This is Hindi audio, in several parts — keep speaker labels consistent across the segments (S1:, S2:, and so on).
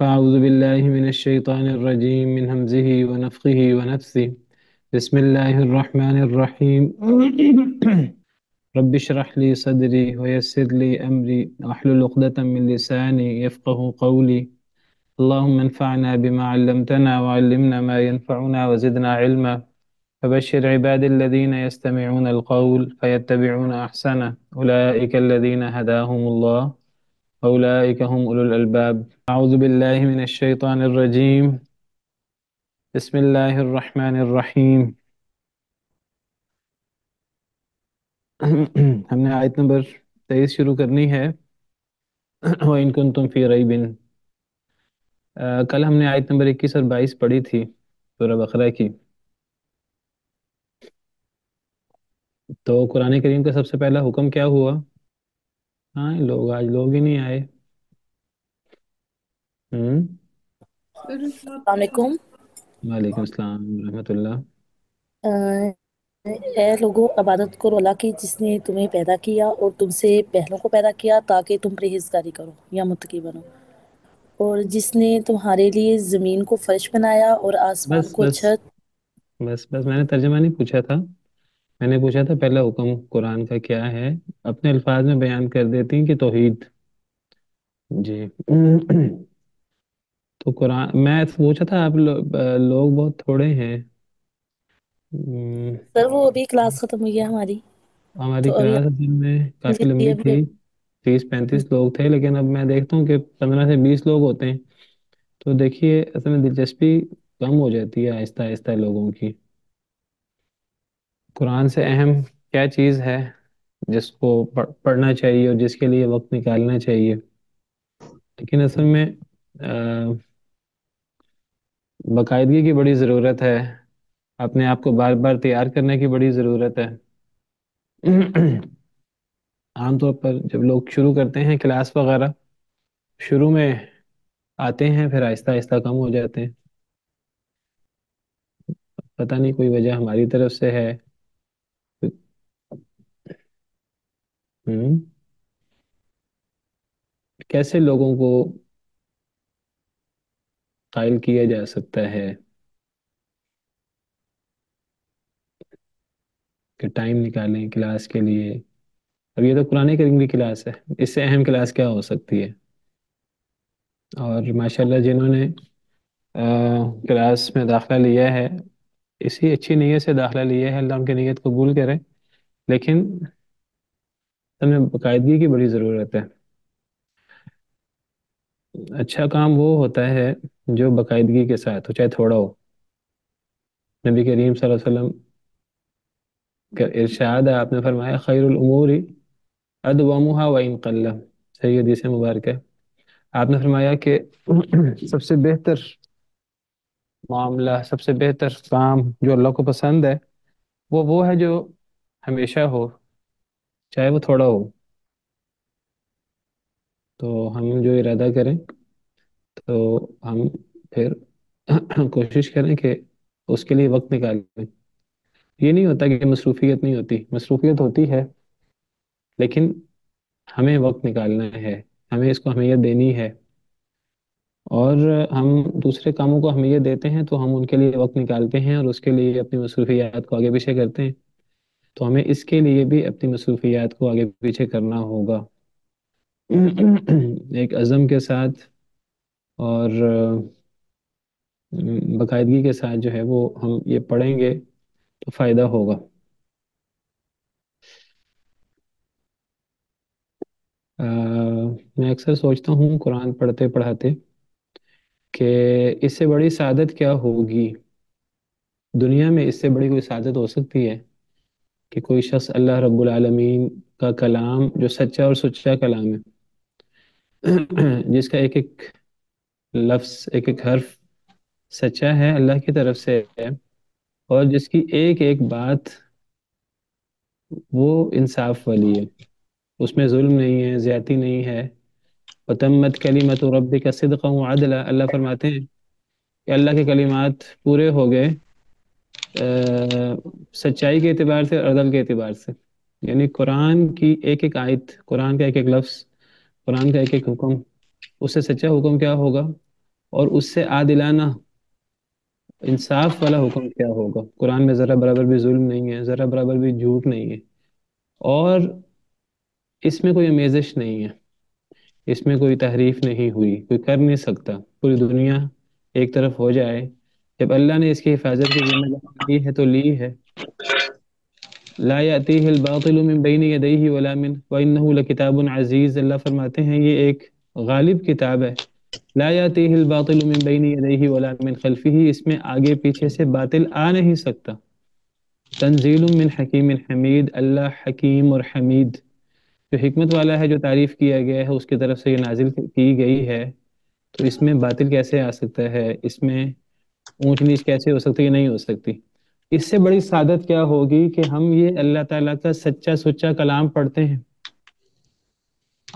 S1: فأعوذ بالله من الشيطان الرجيم من همزه ونفخه ونفثه بسم الله الرحمن الرحيم رب اشرح لي صدري ويسر لي أمري واحلل عقدة من لساني يفقه قولي اللهم انفعنا بما علمتنا وعلمنا ما ينفعنا وزدنا علما فبشر عباد الذين يستمعون القول فيتبعون أحسنه أولئك الذين هداهم الله أولئك هم أولو الألباب أعوذ بالله من الشيطان الرجيم بسم الله الرحمن الرحيم हमने आयत नंबर तेईस शुरू करनी है इनकुन तुम फी रई बिन कल हमने आयत नंबर इक्कीस और बाईस पढ़ी थी सूरह बकरा की तो कुरान करीम का सबसे पहला हुक्म क्या हुआ हाँ लोग आज लोग ही नहीं आए हम्म वालेकुम वालेकुम अस्सलाम रहमतुल्लाह
S2: ए लोगों इबादत करो अल्लाह की जिसने तुम्हें पैदा किया और तुमसे पहलों को पैदा किया ताकि तुम परहेजगारी करो या मुत्तकी बनो और जिसने तुम्हारे लिए ज़मीन को फर्श बनाया और आसमान बस को बस
S1: छत बस बस मैंने तर्जमा नहीं पूछा था मैंने पूछा था पहला हुक्म कुरान का क्या है अपने अल्फाज में बयान कर देती हैं कि तोहीद जी तो कुरान मैं पूछा था आप लो, लोग बहुत थोड़े हैं हम्म।
S2: सर वो अभी क्लास खत्म हुई है हमारी
S1: हमारी तो अभी क्लास अभी में काफी जी, लंबी अभी थी तीस पैंतीस लोग थे लेकिन अब मैं देखता हूँ कि पंद्रह से बीस लोग होते हैं तो देखिए असल में दिलचस्पी कम हो जाती है आहिस्ता आहिस्ता लोगों की कुरान से अहम क्या चीज़ है जिसको पढ़ना चाहिए और जिसके लिए वक्त निकालना चाहिए लेकिन असल में बाकायदगी की बड़ी ज़रूरत है अपने आप को बार बार तैयार करने की बड़ी ज़रूरत है आमतौर पर जब लोग शुरू करते हैं क्लास वगैरह शुरू में आते हैं फिर आहिस्ता आहिस्ता कम हो जाते हैं पता नहीं कोई वजह हमारी तरफ से है हम्म। कैसे लोगों को कायल किया जा सकता है कि टाइम निकालें क्लास के लिए अब ये तो पुराने करीम की क्लास है इससे अहम क्लास क्या हो सकती है और माशाल्लाह जिन्होंने क्लास में दाखला लिया है इसी अच्छी नीयत से दाखला लिया है अल्लाह उनकी नीयत कबूल करें लेकिन हमें बाकायदगी की बड़ी ज़रूरत है। अच्छा काम वो होता है जो बाकायदगी के साथ हो, चाहे थोड़ा हो। नबी करीम सल्लल्लाहु अलैहि वसल्लम का इरशाद है आपने फरमाया ख़ैरुल उमूरी अदवमुहा व इन सही हदीस मुबारक है। आपने फरमाया कि सबसे बेहतर मामला, सबसे बेहतर काम जो अल्लाह को पसंद है, वो वो है जो हमेशा हो। चाहे वो थोड़ा हो तो हम जो इरादा करें तो हम फिर कोशिश करें कि उसके लिए वक्त निकालें ये नहीं होता कि मसरूफियत नहीं होती मसरूफियत होती है लेकिन हमें वक्त निकालना है हमें इसको अहमियत देनी है और हम दूसरे कामों को अहमियत देते हैं तो हम उनके लिए वक्त निकालते हैं और उसके लिए अपनी मसरूफियात को आगे पीछे करते हैं तो हमें इसके लिए भी अपनी मसरूफियात को आगे पीछे करना होगा एक अज़म के साथ और बाकायदगी के साथ जो है वो हम ये पढ़ेंगे तो फ़ायदा होगा आ, मैं अक्सर सोचता हूँ कुरान पढ़ते पढ़ाते कि इससे बड़ी सादत क्या होगी दुनिया में इससे बड़ी कोई सादत हो सकती है कि कोई शख्स अल्लाह रब्बुल आलमीन का कलाम जो सच्चा और सुच्चा कलाम है जिसका एक एक लफ्स एक एक हर्फ सच्चा है अल्लाह की तरफ से है और जिसकी एक एक बात वो इंसाफ वाली है उसमें जुल्म नहीं है ज्यादा नहीं है वतम्मत कलीमत रब का सिद्क अदला अल्लाह फरमाते हैं कि अल्लाह के कलीमात पूरे हो गए सच्चाई के अतबार से अदल के अतबार से यानी कुरान की एक एक आयत कुरान का एक एक लफ्स कुरान का एक एक हुक्म उससे सच्चा हुक्म क्या होगा और उससे आदिलाना इंसाफ वाला हुक्म क्या होगा कुरान में ज़रा बराबर भी जुल्म नहीं है ज़रा बराबर भी झूठ नहीं है और इसमें कोई अमेजिश नहीं है इसमें कोई तहरीफ नहीं हुई कोई कर नहीं सकता पूरी दुनिया एक तरफ हो जाए जब अल्लाह ने इसकी हिफाजत की जिम्मेदारी ली है तो ली है मिन बैन यदैहि वला मिन व इन्नहु लकिताबुन अजीज अल्लाह फरमाते हैं ये एक किताब है मिन बैन यदैहि वला मिन खल्फिही इसमें आगे पीछे से बातिल आ नहीं सकता तंजील मिन हमीद अल्लाह हकीम और हमीद जो हिकमत वाला है जो तारीफ किया गया है उसकी तरफ से ये नाजिल की गई है तो इसमें बातिल कैसे आ सकता है इसमें ऊंच नीच कैसे हो सकती है नहीं हो सकती इससे बड़ी सादत क्या होगी कि हम ये अल्लाह ताला का सच्चा सुच्चा कलाम पढ़ते हैं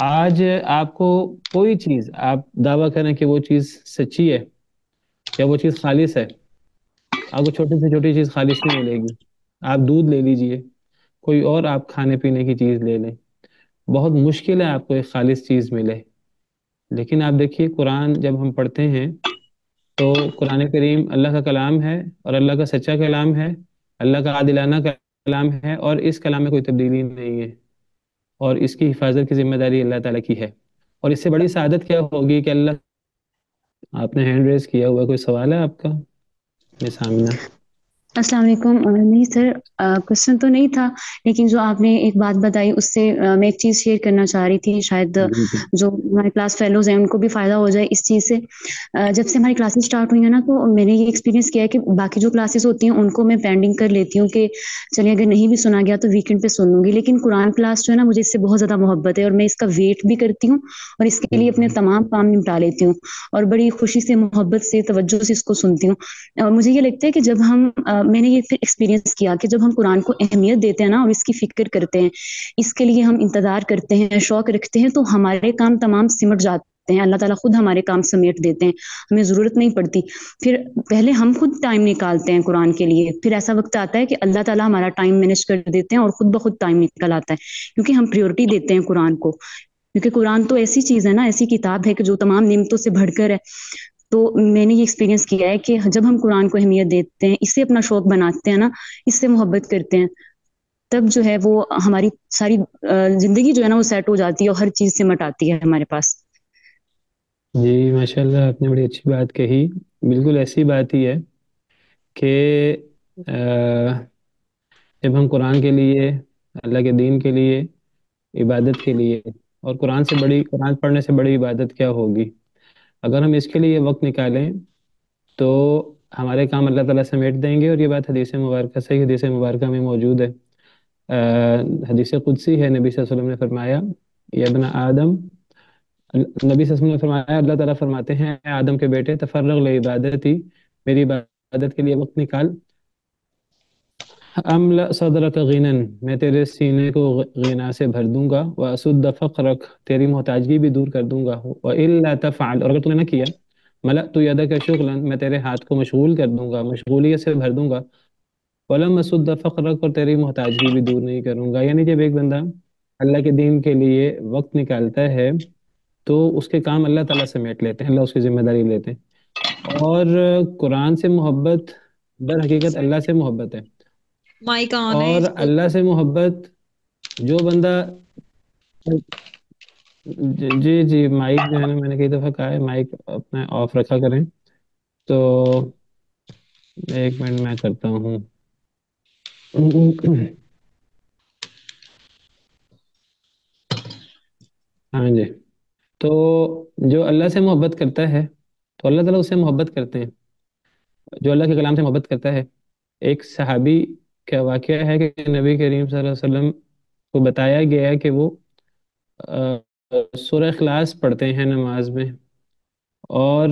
S1: आज आपको कोई चीज आप दावा करें कि वो चीज सच्ची है या वो चीज खालिश है आपको छोटी से छोटी चीज खालिश नहीं मिलेगी आप दूध ले लीजिए कोई और आप खाने पीने की चीज ले लें बहुत मुश्किल है आपको एक खालिश चीज मिले लेकिन आप देखिए कुरान जब हम पढ़ते हैं तो कुरान करीम अल्लाह का कलाम है और अल्लाह का सच्चा कलाम है अल्लाह का आदिलाना कलाम है और इस कलाम में कोई तब्दीली नहीं है और इसकी हिफाजत की जिम्मेदारी अल्लाह ताला की है और इससे बड़ी सादत क्या होगी कि अल्लाह आपने हैंड रेस किया हुआ कोई सवाल है आपका सामना
S2: अस्सलाम वालेकुम नहीं सर क्वेश्चन तो नहीं था लेकिन जो आपने एक बात बताई उससे आ, मैं एक चीज़ शेयर करना चाह रही थी शायद जो हमारे क्लास फेलोज हैं उनको भी फ़ायदा हो जाए इस चीज़ से आ, जब से हमारी क्लासेस स्टार्ट हुई है ना तो मैंने ये एक्सपीरियंस किया है कि बाकी जो क्लासेस होती हैं उनको मैं पेंडिंग कर लेती हूँ कि चलिए अगर नहीं भी सुना गया तो वीकेंड पर सुन लूँगी लेकिन कुरान क्लास जो है ना मुझे इससे बहुत ज़्यादा मोहब्बत है और मैं इसका वेट भी करती हूँ और इसके लिए अपने हम्म। तमाम काम निपटा लेती हूँ और बड़ी खुशी से मोहब्बत से तवज्जो से इसको सुनती हूँ मुझे ये लगता है कि जब हम मैंने ये फिर एक्सपीरियंस किया कि जब हम कुरान को अहमियत देते हैं ना और इसकी फ़िक्र करते हैं इसके लिए हम इंतज़ार करते हैं शौक़ रखते हैं तो हमारे काम तमाम सिमट जाते हैं अल्लाह ताला खुद हमारे काम समेट देते हैं हमें ज़रूरत नहीं पड़ती फिर पहले हम खुद टाइम निकालते हैं कुरान के लिए फिर ऐसा वक्त आता है कि अल्लाह ताला हमारा टाइम मैनेज कर देते हैं और खुद ब खुद टाइम निकल आता है क्योंकि हम प्रायोरिटी देते हैं कुरान को क्योंकि कुरान तो ऐसी चीज़ है ना ऐसी किताब है कि जो तमाम नियमतों से भरकर है तो मैंने ये एक्सपीरियंस किया है कि जब हम कुरान को अहमियत देते हैं इससे अपना शौक बनाते हैं ना इससे मोहब्बत करते हैं तब जो है वो हमारी सारी जिंदगी जो है ना वो सेट हो जाती है और हर चीज से मट आती है हमारे पास
S1: जी माशाल्लाह आपने बड़ी अच्छी बात कही बिल्कुल ऐसी बात ही है कि जब हम कुरान के लिए अल्लाह के दीन के लिए इबादत के लिए और कुरान से बड़ी कुरान पढ़ने से बड़ी इबादत क्या होगी अगर हम इसके लिए वक्त निकालें तो हमारे काम अल्लाह ताला समेट देंगे और ये बात हदीस मुबारक सही हदीस मुबारक में मौजूद है हदीस कुदसी है नबी वसल्लम ने फरमाया यबना आदम नबी वसल्लम ने फरमाया अल्लाह ताला फरमाते हैं आदम के बेटे तफर इबादत ही मेरी इबादत के लिए वक्त निकाल अमल सदरत गिनन मैं तेरे सीने को गिना से भर दूंगा व असुद रख तेरी मोहताजगी भी दूर कर दूंगा व इल्ला तफ़ाल और अगर तूने ना किया मला तो यदा का शुक्ल मैं तेरे हाथ को मशगूल कर दूंगा मशगूलियत से भर दूंगा वलम असुद रख और तेरी मोहताजगी भी दूर नहीं करूँगा यानी जब एक बंदा अल्लाह के दीन के लिए वक्त निकालता है तो उसके काम अल्लाह से समेट लेते हैं अल्लाह उसकी जिम्मेदारी लेते हैं और कुरान से मोहब्बत दर हकीकत अल्लाह से मोहब्बत है
S2: माइक ऑन है और
S1: अल्लाह से मोहब्बत जो बंदा जी जी माइक जो है ना मैंने कई दफा कहा है माइक अपने ऑफ रखा करें तो एक मिनट मैं करता हूँ हाँ जी तो जो अल्लाह से मोहब्बत करता है तो अल्लाह ताला उससे मोहब्बत करते हैं जो अल्लाह के कलाम से मोहब्बत करता है एक सहाबी क्या वाक़ है कि नबी करीम वसल्लम को बताया गया है कि वो सूर्य अखलास पढ़ते हैं नमाज में और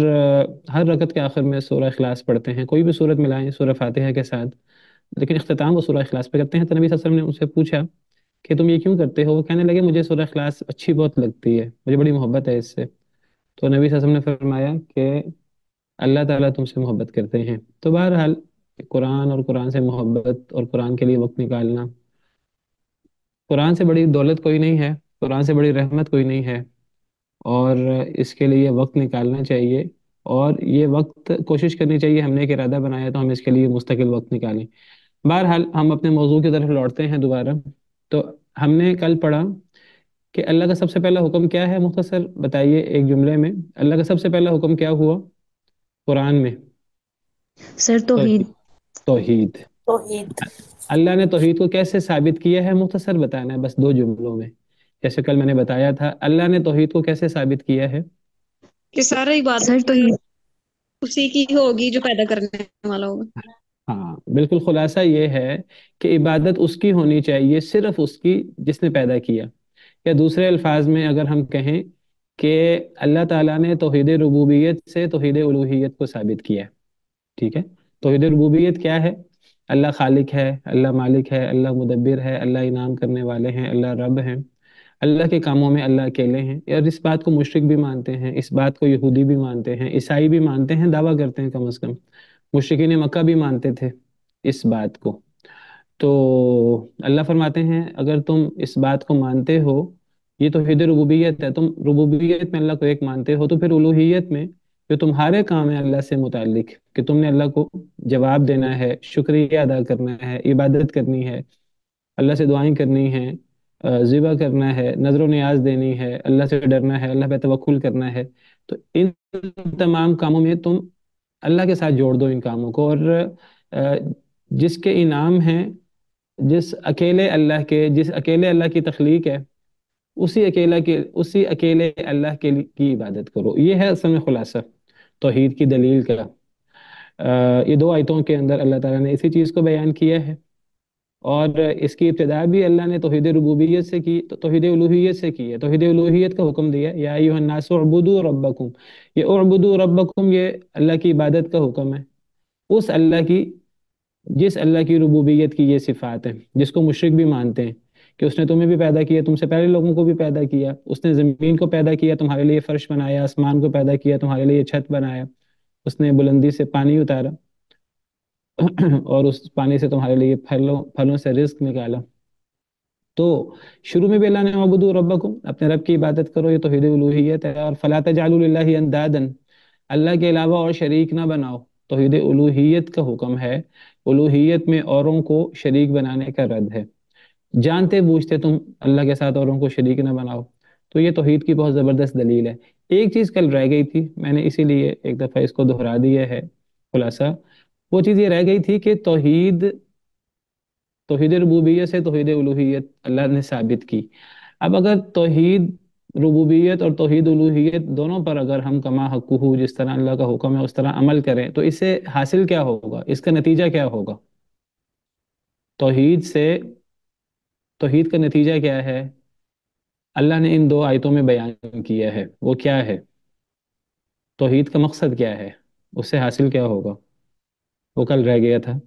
S1: हर रकत के आखिर में सूर्य अखलास पढ़ते हैं कोई भी सूरत मिलाएं सूर्य फातिहा के साथ लेकिन अख्ताम वो सूर्य अखलास पे करते हैं तो नबी वसल्लम ने उनसे पूछा कि तुम ये क्यों करते हो वो कहने लगे मुझे सूर्य अखलास अच्छी बहुत लगती है मुझे बड़ी मोहब्बत है इससे तो नबी वसल्लम ने फरमाया कि अल्लाह ताला तुमसे मोहब्बत करते हैं तो बहरहाल कुरान और कुरान से मोहब्बत और कुरान के लिए वक्त निकालना कुरान से बड़ी दौलत कोई नहीं है कुरान से बड़ी रहमत कोई नहीं है और इसके लिए वक्त निकालना चाहिए और ये वक्त कोशिश करनी चाहिए हमने एक इरादा बनाया तो हम इसके लिए मुस्तकिल वक्त निकालें बहरहाल हम अपने मौजू की तरफ लौटते हैं दोबारा तो हमने कल पढ़ा कि अल्लाह का सबसे पहला हुक्म क्या है मुख्तसर बताइए एक जुमले में अल्लाह का सबसे पहला हुक्म क्या हुआ कुरान में सर तोहीद तोहीद अल्लाह ने तोहीद को कैसे साबित किया है मुख्तसर बताना है बस दो जुमलों में जैसे कल मैंने बताया था अल्लाह ने तोहीद को कैसे साबित किया है
S2: कि सारा इबादत तो उसी की होगी जो पैदा करने वाला होगा हाँ
S1: बिल्कुल खुलासा ये है कि इबादत उसकी होनी चाहिए सिर्फ उसकी जिसने पैदा किया या दूसरे अल्फाज में अगर हम कहें कि अल्लाह ताला ने तोहद रबूबियत से तोहद उलूहियत को साबित किया ठीक है तोहद रबूबियत क्या है अल्लाह खालिक है अल्लाह मालिक है अल्लाह मुदब्बिर है अल्लाह इनाम करने वाले हैं अल्लाह रब हैं अल्लाह के कामों में अल्लाह अकेले हैं और इस बात को मुशरक भी मानते हैं इस बात को यहूदी भी मानते हैं ईसाई भी मानते हैं दावा करते हैं कम अज़ कम मुशरकिन मक्का भी मानते थे इस बात को तो अल्लाह फरमाते हैं अगर तुम इस बात को मानते हो ये तो हिद रबूबियत है तुम रबूबियत में अल्लाह को एक मानते हो तो फिर उलूहियत में जो तुम्हारे काम है अल्लाह से मुतल कि तुमने अल्लाह को जवाब देना है शुक्रिया अदा करना है इबादत करनी है अल्लाह से दुआएं करनी है ज़िबा करना है नजर न्याज देनी है अल्लाह से डरना है अल्लाह पे तवक्ल करना है तो इन तमाम कामों में तुम अल्लाह के साथ जोड़ दो इन कामों को और जिसके इनाम हैं जिस अकेले अल्लाह के जिस अकेले अल्लाह की तख्लीक है उसी अकेला के उसी अकेले अल्लाह के की इबादत करो ये है असल में खुलासा तोहहीद की दलील का ये दो आयतों के अंदर अल्लाह ताला ने इसी चीज़ को बयान किया है और इसकी इब्तदा भी अल्लाह ने तोहद रबूबियत से की तो तोहद उलूहियत से की है तोहद उलूहियत का हुक्म दिया या युनासबुदू रबकुम ये उबुदू रबकुम ये अल्लाह की इबादत का हुक्म है उस अल्लाह की जिस अल्लाह की रबूबियत की ये सिफ़ात है जिसको मुशरक भी मानते हैं कि उसने तुम्हें भी पैदा किया तुमसे पहले लोगों को भी पैदा किया उसने जमीन को पैदा किया तुम्हारे लिए फर्श बनाया आसमान को पैदा किया तुम्हारे लिए छत बनाया उसने बुलंदी से पानी उतारा और उस पानी से तुम्हारे लिए फलों फलों से रिस्क निकाला तो शुरू में भी अल्लाह ने मबुद को अपने रब की इबादत करो ये तोहद उलूहत है और फलात जाल अल्लाह के अलावा और शरीक ना बनाओ तोहद उलूहियत का हुक्म है उलूहियत में औरों को शरीक बनाने का रद्द है जानते बूझते तुम अल्लाह के साथ औरों को शरीक ना बनाओ तो ये तोहहीद की बहुत ज़बरदस्त दलील है एक चीज़ कल रह गई थी मैंने इसीलिए एक दफ़ा इसको दोहरा दिया है खुलासा वो चीज़ ये रह गई थी कि तोहहीद तोहद रबूबियत से तोहद उलूहियत अल्लाह ने साबित की अब अगर तोहद रबूबियत और तोहद उलूहियत दोनों पर अगर हम कमा हकू जिस तरह अल्लाह का हुक्म है उस तरह अमल करें तो इससे हासिल क्या होगा इसका नतीजा क्या होगा तोहद से तोहीद का नतीजा क्या है अल्लाह ने इन दो आयतों में बयान किया है वो क्या है तोहीद का मकसद क्या है उससे हासिल क्या होगा वो कल रह गया था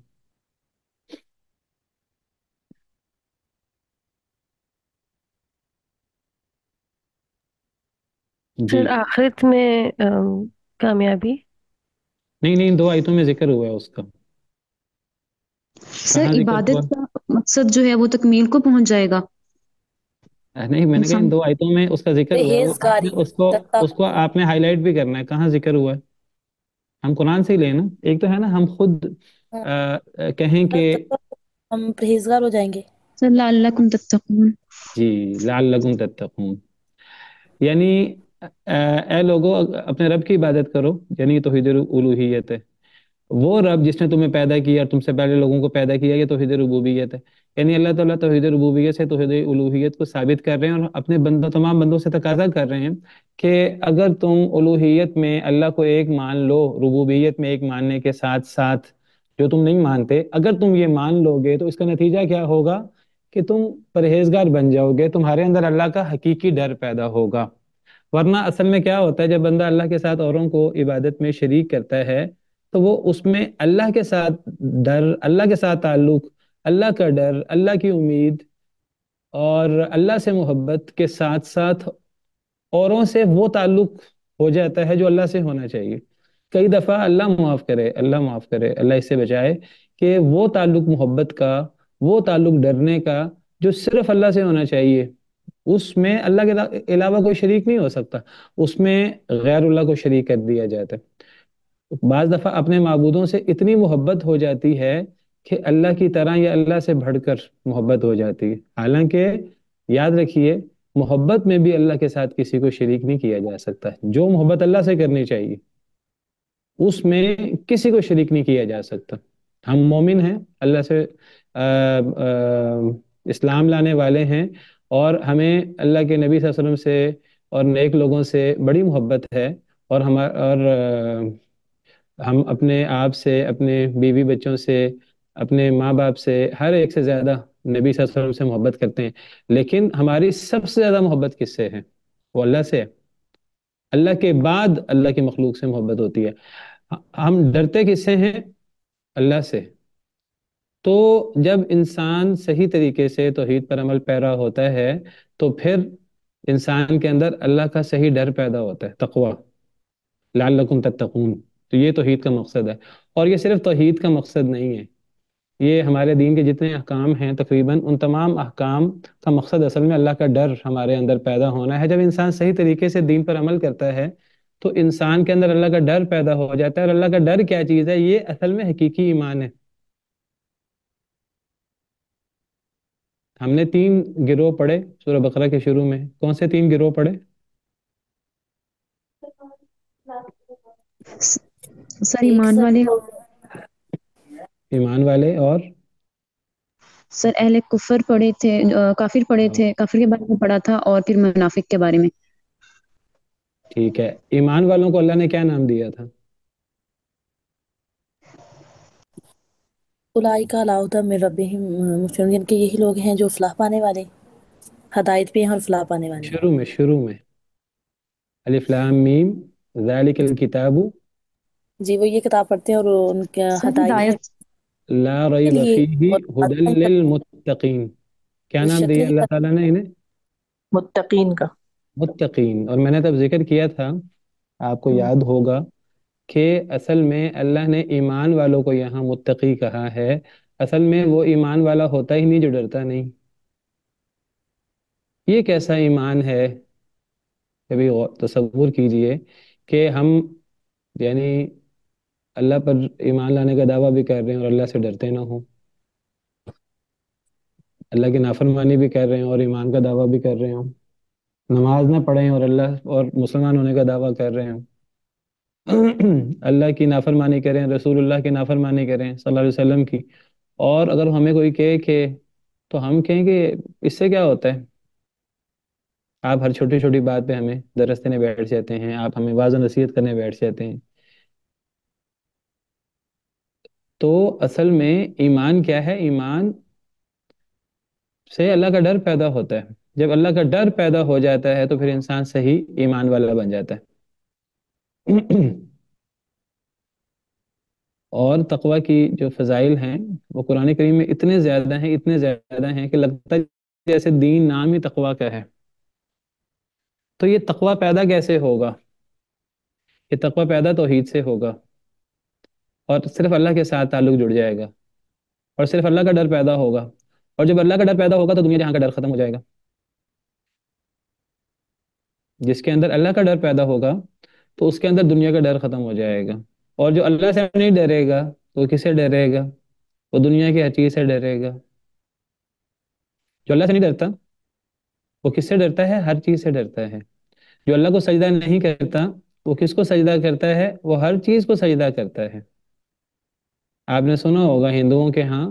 S1: फिर
S2: आखिरत में कामयाबी
S1: नहीं नहीं दो आयतों में जिक्र हुआ है उसका सर इबादत
S2: का मकसद जो है वो तकमील को पहुंच जाएगा
S1: नहीं मैंने कहा इन दो आयतों में उसका जिक्र हुआ है उसको उसको आपने हाईलाइट भी करना है कहाँ जिक्र हुआ है हम कुरान से ही ले ना एक तो है ना हम खुद आ, हाँ। कहें कि तो
S2: हम परहेजगार हो जाएंगे लअल्लकुम तत्तकून
S1: जी लअल्लकुम तत्तकून यानी ए लोगो अपने रब की इबादत करो यानी तो हिदर उलूहियत है वो रब जिसने तुम्हें पैदा किया और तुमसे पहले लोगों को पैदा किया ये तोहद रबूबियत है यानी अल्लाह ताला तोहद रबूबियत से तोहद उलूहियत को साबित कर रहे हैं और अपने बंदों तमाम बंदों से तकाजा कर रहे हैं कि अगर तुम उलूहियत में अल्लाह को एक मान लो रबूबियत में एक मानने के साथ साथ जो तुम नहीं मानते अगर तुम ये मान लोगे तो इसका नतीजा क्या होगा कि तुम परहेजगार बन जाओगे तुम्हारे अंदर अल्लाह का हकीकी डर पैदा होगा वरना असल में क्या होता है जब बंदा अल्लाह के साथ औरों को इबादत में शरीक करता है तो वो उसमें अल्लाह के साथ डर अल्लाह के साथ ताल्लुक अल्लाह का डर अल्लाह की उम्मीद और अल्लाह से मोहब्बत के साथ साथ औरों से वो ताल्लुक हो जाता है जो अल्लाह से होना चाहिए कई दफ़ा अल्लाह माफ़ करे अल्लाह माफ़ करे अल्लाह इससे बचाए कि वो ताल्लुक मोहब्बत का वो ताल्लुक डरने का जो सिर्फ अल्लाह से होना चाहिए उसमें अल्लाह के अलावा कोई शरीक नहीं हो सकता उसमें गैर अल्लाह को शरीक कर दिया जाता है बाज़ दफ़ा अपने मबूदों से इतनी मोहब्बत हो जाती है कि अल्लाह की तरह या अल्लाह से भड़कर मोहब्बत हो जाती है हालांकि याद रखिए मोहब्बत में भी अल्लाह के साथ किसी को शरीक नहीं किया जा सकता जो मोहब्बत अल्लाह से करनी चाहिए उसमें किसी को शरीक नहीं किया जा सकता हम मोमिन हैं अल्लाह से आ, आ, इस्लाम लाने वाले हैं और हमें अल्लाह के नबी वसल्लम से और नेक लोगों से बड़ी मोहब्बत है और हमारा और आ, हम अपने आप से अपने बीवी बच्चों से अपने माँ बाप से हर एक से ज्यादा नबी वसल्लम से मोहब्बत करते हैं लेकिन हमारी सबसे ज्यादा मोहब्बत किससे है वो अल्लाह से अल्लाह के बाद अल्लाह के मखलूक से मोहब्बत होती है हम डरते किससे हैं अल्लाह से तो जब इंसान सही तरीके से तोहहीद पर अमल पैरा होता है तो फिर इंसान के अंदर अल्लाह का सही डर पैदा होता है तकवा लाल तकून तो ये तोहद का मकसद है और ये सिर्फ तोहहीद का मकसद नहीं है ये हमारे दीन के जितने अहकाम हैं तकरीबन उन तमाम अहकाम का मकसद असल में अल्लाह का डर हमारे अंदर पैदा होना है जब इंसान सही तरीके से दीन पर अमल करता है तो इंसान के अंदर अल्लाह का डर पैदा हो जाता है और अल्लाह का डर क्या चीज़ है ये असल में हकीकी ईमान है हमने तीन गिरोह पढ़े सूरह बकरा के शुरू में कौन से तीन गिरोह पढ़े
S2: सर ईमान वाले
S1: ईमान वाले और
S2: सर अहले कुफर पढ़े थे हम्म। काफिर पढ़े थे हाँ। काफिर के बारे में पढ़ा था और फिर मुनाफिक के बारे में
S1: ठीक है ईमान वालों को अल्लाह ने क्या नाम दिया था
S2: उलाइका लाउदा मिर रब्बिहिम मुहसिन यानी यही लोग हैं जो फलाह पाने वाले हदायत पे हैं और फलाह पाने वाले
S1: शुरू में शुरू में अलिफ लाम मीम ज़ालिकल किताबु
S2: जी वो ये किताब पढ़ते हैं और उनके हदायत
S1: ला रैब फीही हुदल लिल मुत्तकीन क्या नाम दिया अल्लाह ताला ने इन्हें मुत्तकीन का मुत्तकीन और मैंने तब जिक्र किया था आपको हम्म। याद होगा कि असल में अल्लाह ने ईमान वालों को यहाँ मुत्तकी कहा है असल में वो हम्म। ईमान वाला होता ही नहीं जो डरता नहीं ये कैसा ईमान है कभी तस्वुर कीजिए कि हम यानी अल्लाह पर ईमान लाने का दावा भी कर रहे हैं और अल्लाह से डरते ना हों अल्लाह की नाफरमानी भी कर रहे हैं और ईमान का दावा भी कर रहे हो नमाज ना पढ़े और अल्लाह और मुसलमान होने का दावा कर रहे हो अल्लाह की नाफरमानी करें रसूलुल्लाह की नाफरमानी करें सल्लल्लाहु अलैहि वसल्लम की और अगर हमें कोई कहे कि तो हम कहें कि इससे क्या होता है आप हर छोटी छोटी बात पे हमें दरसने बैठ जाते हैं आप हमें वाज नसीहत करने बैठ जाते हैं तो असल में ईमान क्या है ईमान से अल्लाह का डर पैदा होता है जब अल्लाह का डर पैदा हो जाता है तो फिर इंसान सही ईमान वाला बन जाता है और तकवा की जो फजाइल हैं वो कुरान करीम में इतने ज्यादा हैं इतने ज्यादा हैं कि लगता है जैसे दीन नाम ही तकवा का है तो ये तकवा पैदा कैसे होगा ये तकवा पैदा तोहीद से होगा और सिर्फ अल्लाह के साथ ताल्लुक जुड़ जाएगा और सिर्फ अल्लाह का डर पैदा होगा और जब अल्लाह का डर पैदा होगा तो दुनिया जहाँ का डर खत्म हो जाएगा जिसके अंदर अल्लाह का डर पैदा होगा तो उसके अंदर दुनिया का डर खत्म हो जाएगा और जो अल्लाह से नहीं डरेगा वो किसे डरेगा वो दुनिया की हर चीज से डरेगा जो अल्लाह से नहीं डरता वो किससे डरता है हर चीज से डरता है जो अल्लाह को सजदा नहीं करता वो किसको सजदा करता है वो हर चीज को सजदा करता है आपने सुना होगा हिंदुओं के यहाँ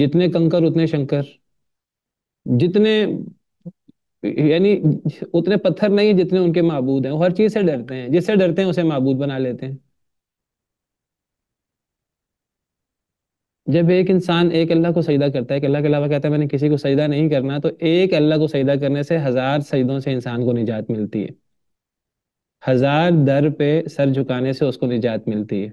S1: जितने कंकर उतने शंकर जितने यानी उतने पत्थर नहीं है जितने उनके महबूद हैं हर चीज से डरते हैं जिससे डरते हैं उसे महबूद बना लेते हैं जब एक इंसान एक अल्लाह को सजदा करता है कि अल्लाह के अलावा कहता है मैंने किसी को सजदा नहीं करना तो एक अल्लाह को सजदा करने से हजार सजदों से इंसान को निजात मिलती है हजार दर पे सर झुकाने से उसको निजात मिलती है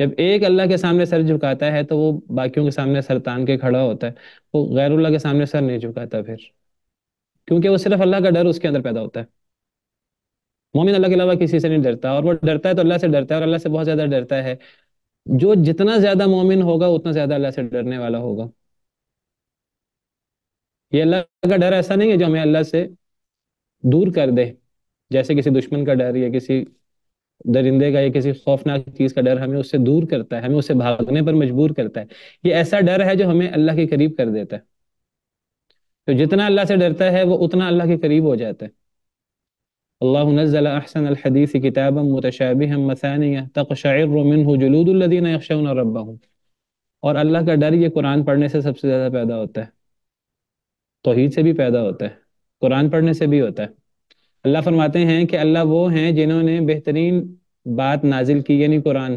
S1: जब एक अल्लाह के सामने सर झुकाता है तो वो बाकियों के सामने सर तान के खड़ा होता है वो गैर अल्लाह के सामने सर नहीं झुकाता फिर क्योंकि वो सिर्फ अल्लाह का डर उसके अंदर पैदा होता है मोमिन अल्लाह के अलावा किसी से नहीं डरता और वो डरता है तो अल्लाह से डरता है और अल्लाह से बहुत ज्यादा डरता है जो जितना ज्यादा मोमिन होगा उतना ज्यादा अल्लाह से डरने वाला होगा ये अल्लाह का डर ऐसा नहीं है जो हमें अल्लाह से दूर कर दे जैसे किसी दुश्मन का डर या किसी दरिंदे का या किसी खौफनाक चीज का डर हमें उससे दूर करता है हमें उससे भागने पर मजबूर करता है ये ऐसा डर है जो हमें अल्लाह के करीब कर देता है तो जितना अल्लाह से डरता है वो उतना अल्लाह के करीब हो जाता है अल्लाह नज़ल अहसन अलहदीस किताब मुतशाब मसानिया तकशायर मिन जलूदीन यकशन रब्बा और अल्लाह का डर ये कुरान पढ़ने से सबसे ज़्यादा पैदा होता है तोहहीद से भी पैदा होता है कुरान पढ़ने से भी होता है अल्लाह फरमाते हैं कि अल्लाह वो हैं जिन्होंने बेहतरीन बात नाजिल की यानी कुरान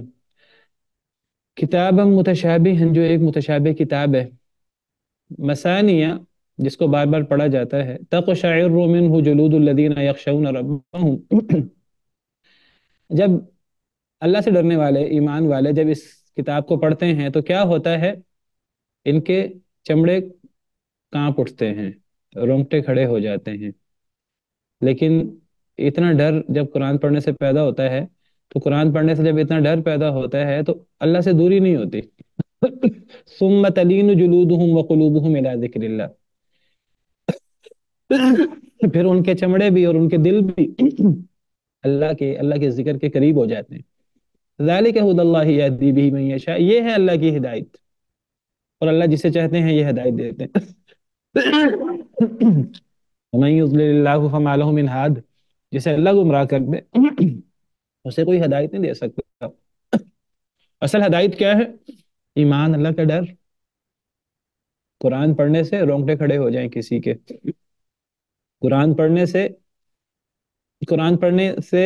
S1: किताब मुतशाबी हैं जो एक मुतशाबी किताब है मसानिया जिसको बार बार पढ़ा जाता है तक शायर रोमिन हु जलूदीन जब अल्लाह से डरने वाले ईमान वाले जब इस किताब को पढ़ते हैं तो क्या होता है इनके चमड़े कांप उठते हैं रोंगटे खड़े हो जाते हैं लेकिन इतना डर जब कुरान पढ़ने से पैदा होता है तो कुरान पढ़ने से जब इतना डर पैदा होता है तो अल्लाह से दूरी नहीं होती फिर उनके चमड़े भी और उनके दिल भी अल्लाह के अल्लाह के जिक्र के करीब हो जाते हैं ये है अल्लाह की हिदायत और अल्लाह जिसे चाहते हैं ये हिदायत देते हैं हाद जिसे अल्लाह गुमराह कर दे उसे कोई हदायत नहीं दे सकता असल हदायत क्या है ईमान अल्लाह का डर कुरान पढ़ने से रोंगटे खड़े हो जाएं किसी के कुरान पढ़ने से कुरान पढ़ने से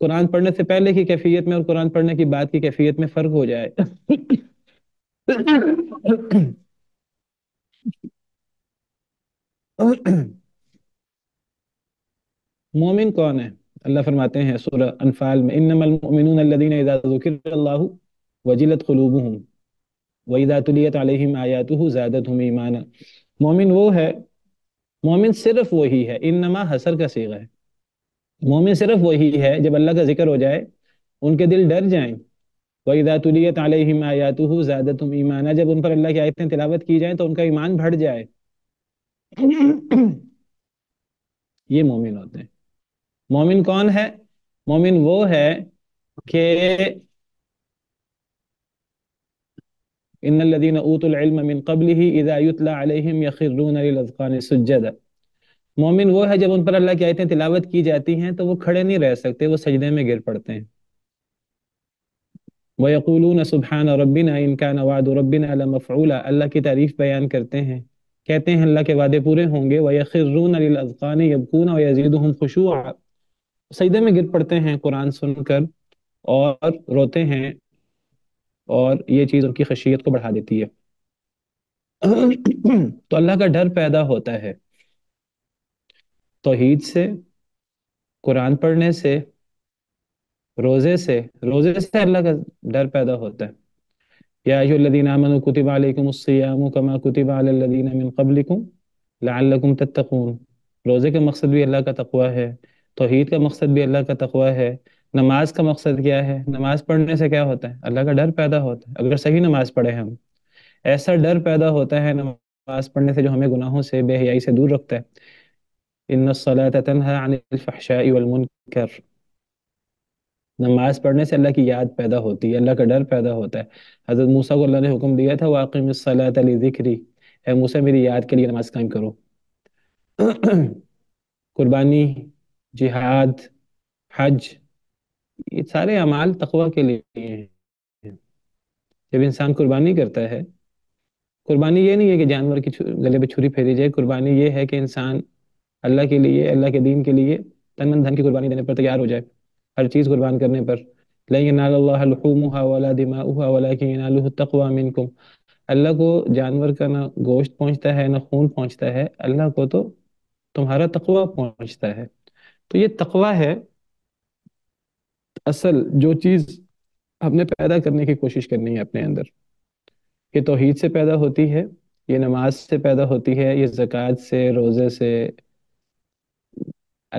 S1: कुरान पढ़ने से पहले की कैफियत में और कुरान पढ़ने की बात की कैफियत में फर्क हो जाए और मोमिन कौन है अल्लाह फरमाते हैं सूरह अनफाल में इन्नमल मुमिनून अल्लज़ीना इज़ा ज़ुकिर अल्लाह वजिलत कुलूबुहुम व इज़ा तुलियत अलैहिम आयातुहु ज़ादतहुम ईमाना मोमिन वो है मोमिन सिर्फ वही है इन्नमा हसर का सीगा है मोमिन सिर्फ वही है जब अल्लाह का जिक्र हो जाए उनके दिल डर जाएं वईदा तुलियत अलैहिम आयातुहु ज़ादतहुम ईमाना जब उन पर अल्लाह की आयतें तिलावत की जाए तो उनका ईमान बढ़ जाए ये मोमिन होते हैं मोमिन कौन है मोमिन वो है कि इन्नल्लज़ीन ऊतुल इल्म मिन क़ब्लिही मोमिन वो है जब उन पर अल्लाह की आयतें तिलावत की जाती हैं तो वो खड़े नहीं रह सकते वो सजदे में गिर पड़ते हैं वयकूलून सुबहान रब्बिना इनका नवाद रब्बिना लमफ़ूला अल्लाह की तारीफ बयान करते हैं कहते हैं अल्लाह के वादे पूरे होंगे वयखिरून लिलअज़क़ान यबकून वयज़ीदुहुम खुशूआ सईदे में गिर पड़ते हैं कुरान सुनकर और रोते हैं और ये चीज उनकी खशियत को बढ़ा देती है तो अल्लाह का डर पैदा होता है तोहीद से कुरान पढ़ने से रोजे से रोजे से अल्लाह का डर पैदा होता है रोजे का मकसद भी अल्लाह का तकवा है तोहहीद का मकसद भी अल्लाह का तकवा है नमाज का मकसद क्या है नमाज पढ़ने से क्या होता है अल्लाह का डर पैदा होता है अगर सही नमाज पढ़े हम ऐसा डर पैदा होता है नमाज पढ़ने से जो हमें गुनाहों से बेहयाई से दूर रखता है नमाज पढ़ने से अल्लाह की याद पैदा होती है अल्लाह का डर पैदा होता है हज़रत मूसा को अल्लाह ने हुक्म दिया था वाकई जिक्री मूसा मेरी याद के लिए नमाज कायम करो कुर्बानी जिहाद हज ये सारे अमाल तकवा के लिए हैं जब इंसान कुर्बानी करता है कुर्बानी ये नहीं है कि जानवर की गले पे छुरी फेरी जाए कुर्बानी ये है कि इंसान अल्लाह के लिए अल्लाह के दीन के लिए तन मन धन की कुर्बानी देने पर तैयार हो जाए हर चीज़ कुर्बान करने पर लहूमकुम अल्लाह को जानवर का ना गोश्त पहुंचता है ना खून पहुंचता है अल्लाह को तो तुम्हारा तकवा पहुंचता है तो ये तकवा है असल जो चीज हमने पैदा करने की कोशिश करनी है अपने अंदर ये तोहीद से पैदा होती है ये नमाज से पैदा होती है ये जक़ात से रोज़े से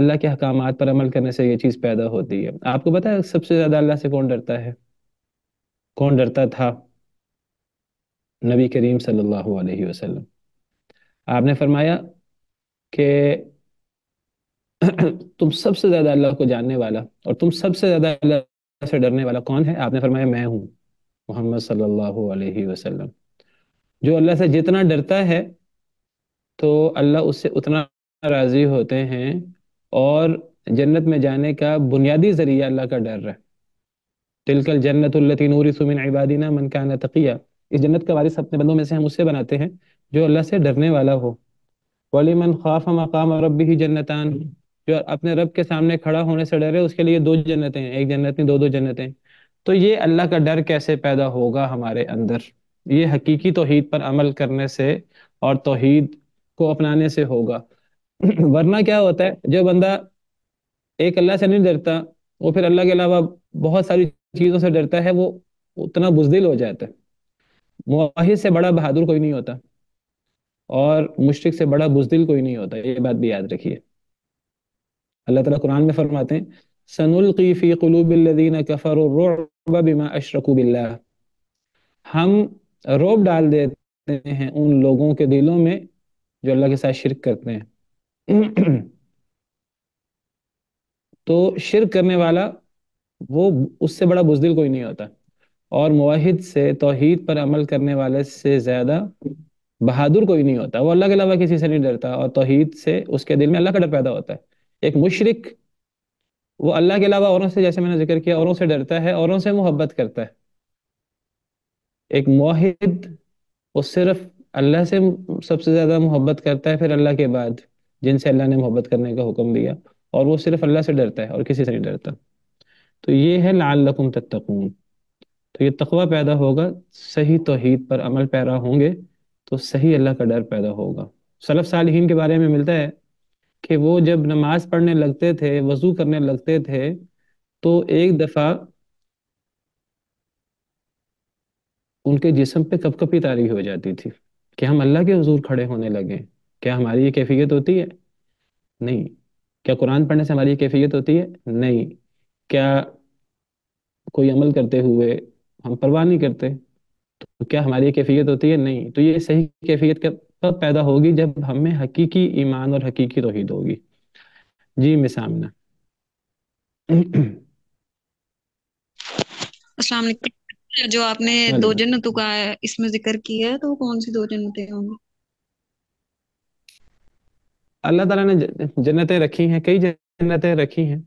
S1: अल्लाह के अहकाम पर अमल करने से ये चीज़ पैदा होती है आपको पता है सबसे ज़्यादा अल्लाह से कौन डरता है कौन डरता था नबी करीम सल्लल्लाहु अलैहि वसल्लम आपने फरमाया कि तुम सबसे ज्यादा अल्लाह को जानने वाला और तुम सबसे ज्यादा अल्लाह से डरने वाला कौन है आपने फरमाया मैं हूँ मोहम्मद सल्लल्लाहु अलैहि वसल्लम जो अल्लाह से जितना डरता है तो अल्लाह उससे उतना राजी होते हैं और जन्नत में जाने का बुनियादी जरिया अल्लाह का डर है तिलकल जन्नतुल्लती नूरी सुमिन इबादीना मन तकिया इस जन्नत का वारिस अपने बंदों में से हम उससे बनाते हैं जो अल्लाह से डरने वाला हो वली मन खाफ मकाम रबी ही जन्नतान जो अपने रब के सामने खड़ा होने से डरे उसके लिए दो जन्नतें हैं एक जन्नत नहीं दो दो जन्नतें तो ये अल्लाह का डर कैसे पैदा होगा हमारे अंदर ये हकीकी तोहहीद पर अमल करने से और तोहीद को अपनाने से होगा वरना क्या होता है जो बंदा एक अल्लाह से नहीं डरता वो फिर अल्लाह के अलावा बहुत सारी चीज़ों से डरता है वो उतना बुजदिल हो जाता है मुआहिद से बड़ा बहादुर कोई नहीं होता और मुश्किल से बड़ा बुजदिल कोई नहीं होता ये बात भी याद रखिए अल्लाह ताला कुरान में फरमाते हैं सनुल्की फी हम रोब डाल देते हैं उन लोगों के दिलों में जो अल्लाह के साथ शिरक करते हैं तो शिरक करने वाला वो उससे बड़ा बुजदिल कोई नहीं होता और मुहिद से तोहहीद पर अमल करने वाले से ज़्यादा बहादुर कोई नहीं होता वो अल्लाह के अलावा किसी से नहीं डरता और तोहहीद से उसके दिल में अल्लाह का डर पैदा होता है एक मुशरक वो अल्लाह के अलावा औरों से जैसे मैंने जिक्र किया औरों से डरता है औरों से मोहब्बत करता है एक माहिद वो सिर्फ अल्लाह से सबसे ज़्यादा मोहब्बत करता है फिर अल्लाह के बाद जिनसे अल्लाह ने मोहब्बत करने का हुक्म दिया और वो सिर्फ अल्लाह से डरता है और किसी से नहीं डरता तो ये है लालकुम तत्तकून तो ये तकवा पैदा होगा सही तोहहीद पर अमल पैदा होंगे तो सही अल्लाह का डर पैदा होगा सलफ़ साल के बारे में मिलता है कि वो जब नमाज पढ़ने लगते थे वजू करने लगते थे तो एक दफा उनके जिसम पे कपकपी तारी हो जाती थी कि हम अल्लाह के हजूर खड़े होने लगे क्या हमारी ये कैफियत होती है नहीं क्या कुरान पढ़ने से हमारी ये कैफियत होती है नहीं क्या कोई अमल करते हुए हम परवाह नहीं करते तो क्या हमारी ये कैफियत होती है नहीं तो ये सही कैफियत का तब पैदा होगी जब हमें हकीकी ईमान और हकीकी तोहिद होगी जी मिस आमना
S2: जो आपने दो जन्नतों का इसमें जिक्र किया है तो कौन सी दो जन्नतें होंगी
S1: अल्लाह ताला ने जन्नतें रखी हैं कई जन्नतें रखी हैं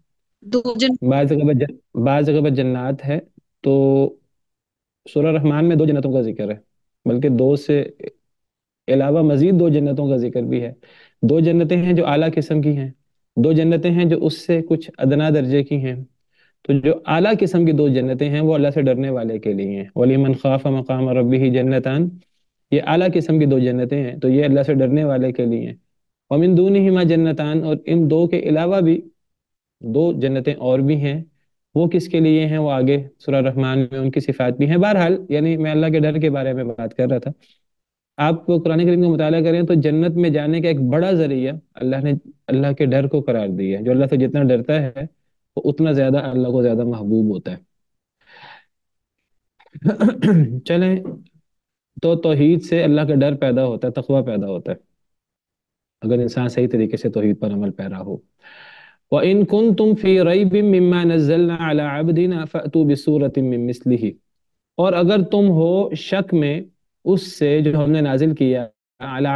S1: दो जन बाज जगह पर जन्नत है तो सूरह रहमान में दो जन्नतों का जिक्र है बल्कि दो से अलावा मजीद दो जन्नतों का जिक्र भी है दो जन्नतें हैं जो आला किस्म की हैं दो जन्नतें हैं जो उससे कुछ अदना दर्जे की हैं तो जो आला किस्म की दो जन्नतें हैं वो अल्लाह से डरने वाले के लिए हैं वलीमन खाफ मकाम रबी ही जन्नतान ये आला किस्म की दो जन्नतें हैं तो ये अल्लाह से डरने वाले के लिए हैं दोनों दून हिमा जन्नतान और इन दो के अलावा भी दो जन्नतें और भी हैं वो किसके लिए हैं वो आगे सुरा रहमान में उनकी सिफात भी हैं बहरहाल यानी मैं अल्लाह के डर के बारे में बात कर रहा था आप कुरान करीम का मुताला करें तो जन्नत में जाने का एक बड़ा जरिया अल्लाह ने अल्लाह के डर को करार दिया है जो अल्लाह से जितना डरता है वो उतना ज्यादा अल्लाह को ज्यादा महबूब होता है चले तो तोहीद से अल्लाह का डर पैदा होता है तकवा पैदा होता है अगर इंसान सही तरीके से तोहीद पर अमल पैरा हो व इन कुन तुम फी रई बिम्मा नजल्ला अला अबदीना फ़तू बिसूरत और अगर तुम हो शक में उससे जो हमने नाजिल किया अला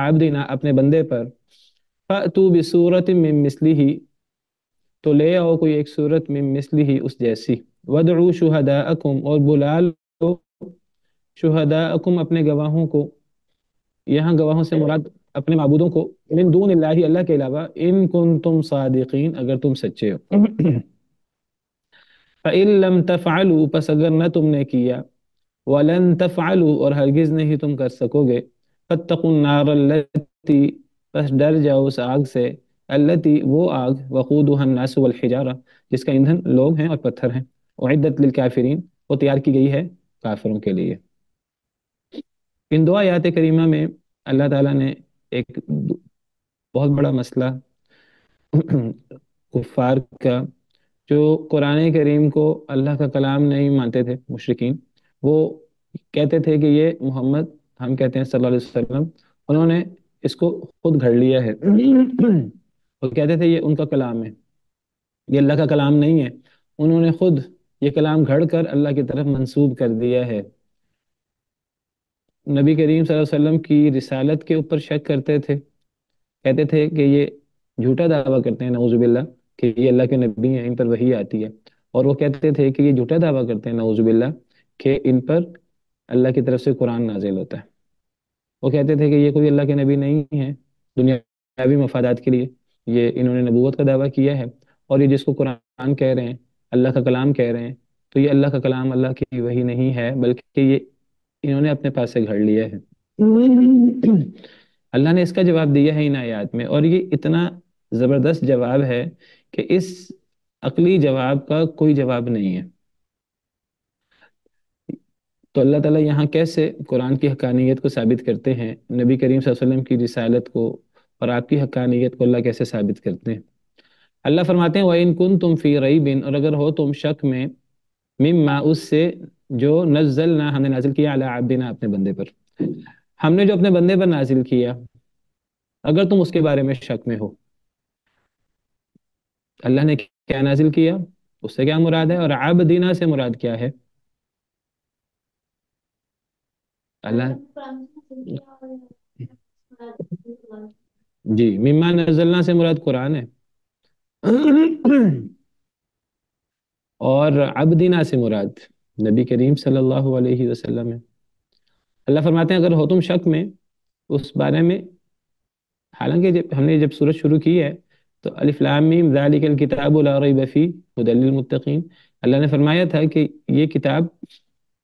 S1: अपने बंदे पर तू फ़ातू सूरत में मिसली ही तो ले आओ कोई एक सूरत में मिसली ही उस जैसी वदरू शुहदा अकुम और बुला लो शुहदा अकुम अपने गवाहों को यहाँ गवाहों से मुराद अपने मबूदों को इन दून अल्लाह अल्लाह के अलावा इन कुन तुम सादिकीन अगर तुम सच्चे हो फ़िल्म तफ़ालू पस अगर न तुमने किया वलन तफ़ालू और हरगिज़ नहीं तुम कर सकोगे फ़तकुन्नारती बस डर जाओ उस आग से अल्लती वो आग वक़ूदनास वलहिजारा जिसका ईंधन लोग हैं और पत्थर हैं वदत काफरीन वो तैयार की गई है काफिरों के लिए इन दो आयात करीमा में अल्लाह ताला ने एक बहुत बड़ा मसला कुफार का जो कुरान करीम को अल्लाह का कलाम नहीं मानते थे मुशरकिन वो कहते थे कि ये मोहम्मद हम कहते हैं सल्लल्लाहु अलैहि वसल्लम उन्होंने इसको खुद घड़ लिया है वो कहते थे ये उनका कलाम है ये अल्लाह का कलाम नहीं है उन्होंने खुद ये कलाम घड़ कर अल्लाह की तरफ मंसूब कर दिया है नबी करीम वसल्लम की रिसालत के ऊपर शक करते थे कहते थे कि ये झूठा दावा करते हैं नवजुबिल्ला कि ये अल्लाह के नबी हैं इन पर वही आती है और वो कहते थे कि ये झूठा दावा करते हैं नवजुबिल्ला कि इन पर अल्लाह की तरफ से कुरान नाजिल होता है वो कहते थे कि ये कोई अल्लाह के नबी नहीं है दुनियावी मफादात के लिए ये इन्होंने नबूत का दावा किया है और ये जिसको कुरान कह रहे हैं अल्लाह का कलाम कह रहे हैं तो ये अल्लाह का कलाम अल्लाह की वही नहीं है बल्कि ये इन्होंने अपने पास से घड़ लिया है अल्लाह ने इसका जवाब दिया है इन आयात में और ये इतना ज़बरदस्त जवाब है कि इस अकली जवाब का कोई जवाब नहीं है तो अल्लाह ताला यहाँ कैसे कुरान की हकानियत को साबित करते हैं नबी करीम वसल्लम की रिसालत को और आपकी हकानियत को अल्लाह कैसे साबित करते हैं अल्लाह फरमाते हैं वही कुन तुम फ़ी रई बिन और अगर हो तुम शक में मिम्मा उससे जो नजल ना हमने नाजिल किया अला आबिना अपने बंदे पर हमने जो अपने बंदे पर नाजिल किया अगर तुम उसके बारे में शक में हो अल्लाह ने क्या नाजिल किया उससे क्या मुराद है और आबदीना से मुराद क्या है जी मिम्मा नजल्ला से मुराद कुरान है और अबदीना से मुराद नबी करीम सल्लल्लाहु अलैहि वसल्लम है अल्लाह फरमाते हैं अगर हो तुम शक में उस बारे में हालांकि जब हमने जब सूरत शुरू की है तो अलिफ्लामीम जालिकल किताब बफ़ी मुदलमतकीन अल्लाह ने फरमाया था कि ये किताब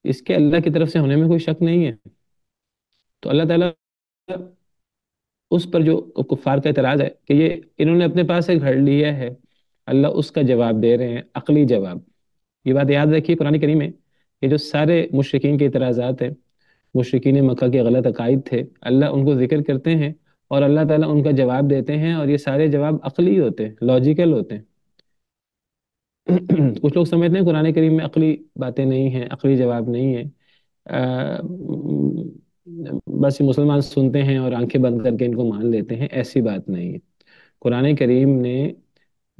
S1: इसके अल्लाह की तरफ से होने में कोई शक नहीं है तो अल्लाह ताला उस पर जो कुफार का इतराज़ है कि ये इन्होंने अपने पास से घर लिया है अल्लाह उसका जवाब दे रहे हैं अकली जवाब ये बात याद रखिए पुरानी करीम में ये जो सारे मुश्किन के इतराज़ात हैं मुश्किन मक्का के गलत अकायद थे अल्लाह उनको जिक्र करते हैं और अल्लाह ताला उनका जवाब देते हैं और ये सारे जवाब अकली होते हैं लॉजिकल होते हैं कुछ लोग समझते हैं कुरान करीम में अकली बातें नहीं हैं अकली जवाब नहीं है आ, बस मुसलमान सुनते हैं और आंखें बंद करके इनको मान लेते हैं ऐसी बात नहीं है कुरान करीम ने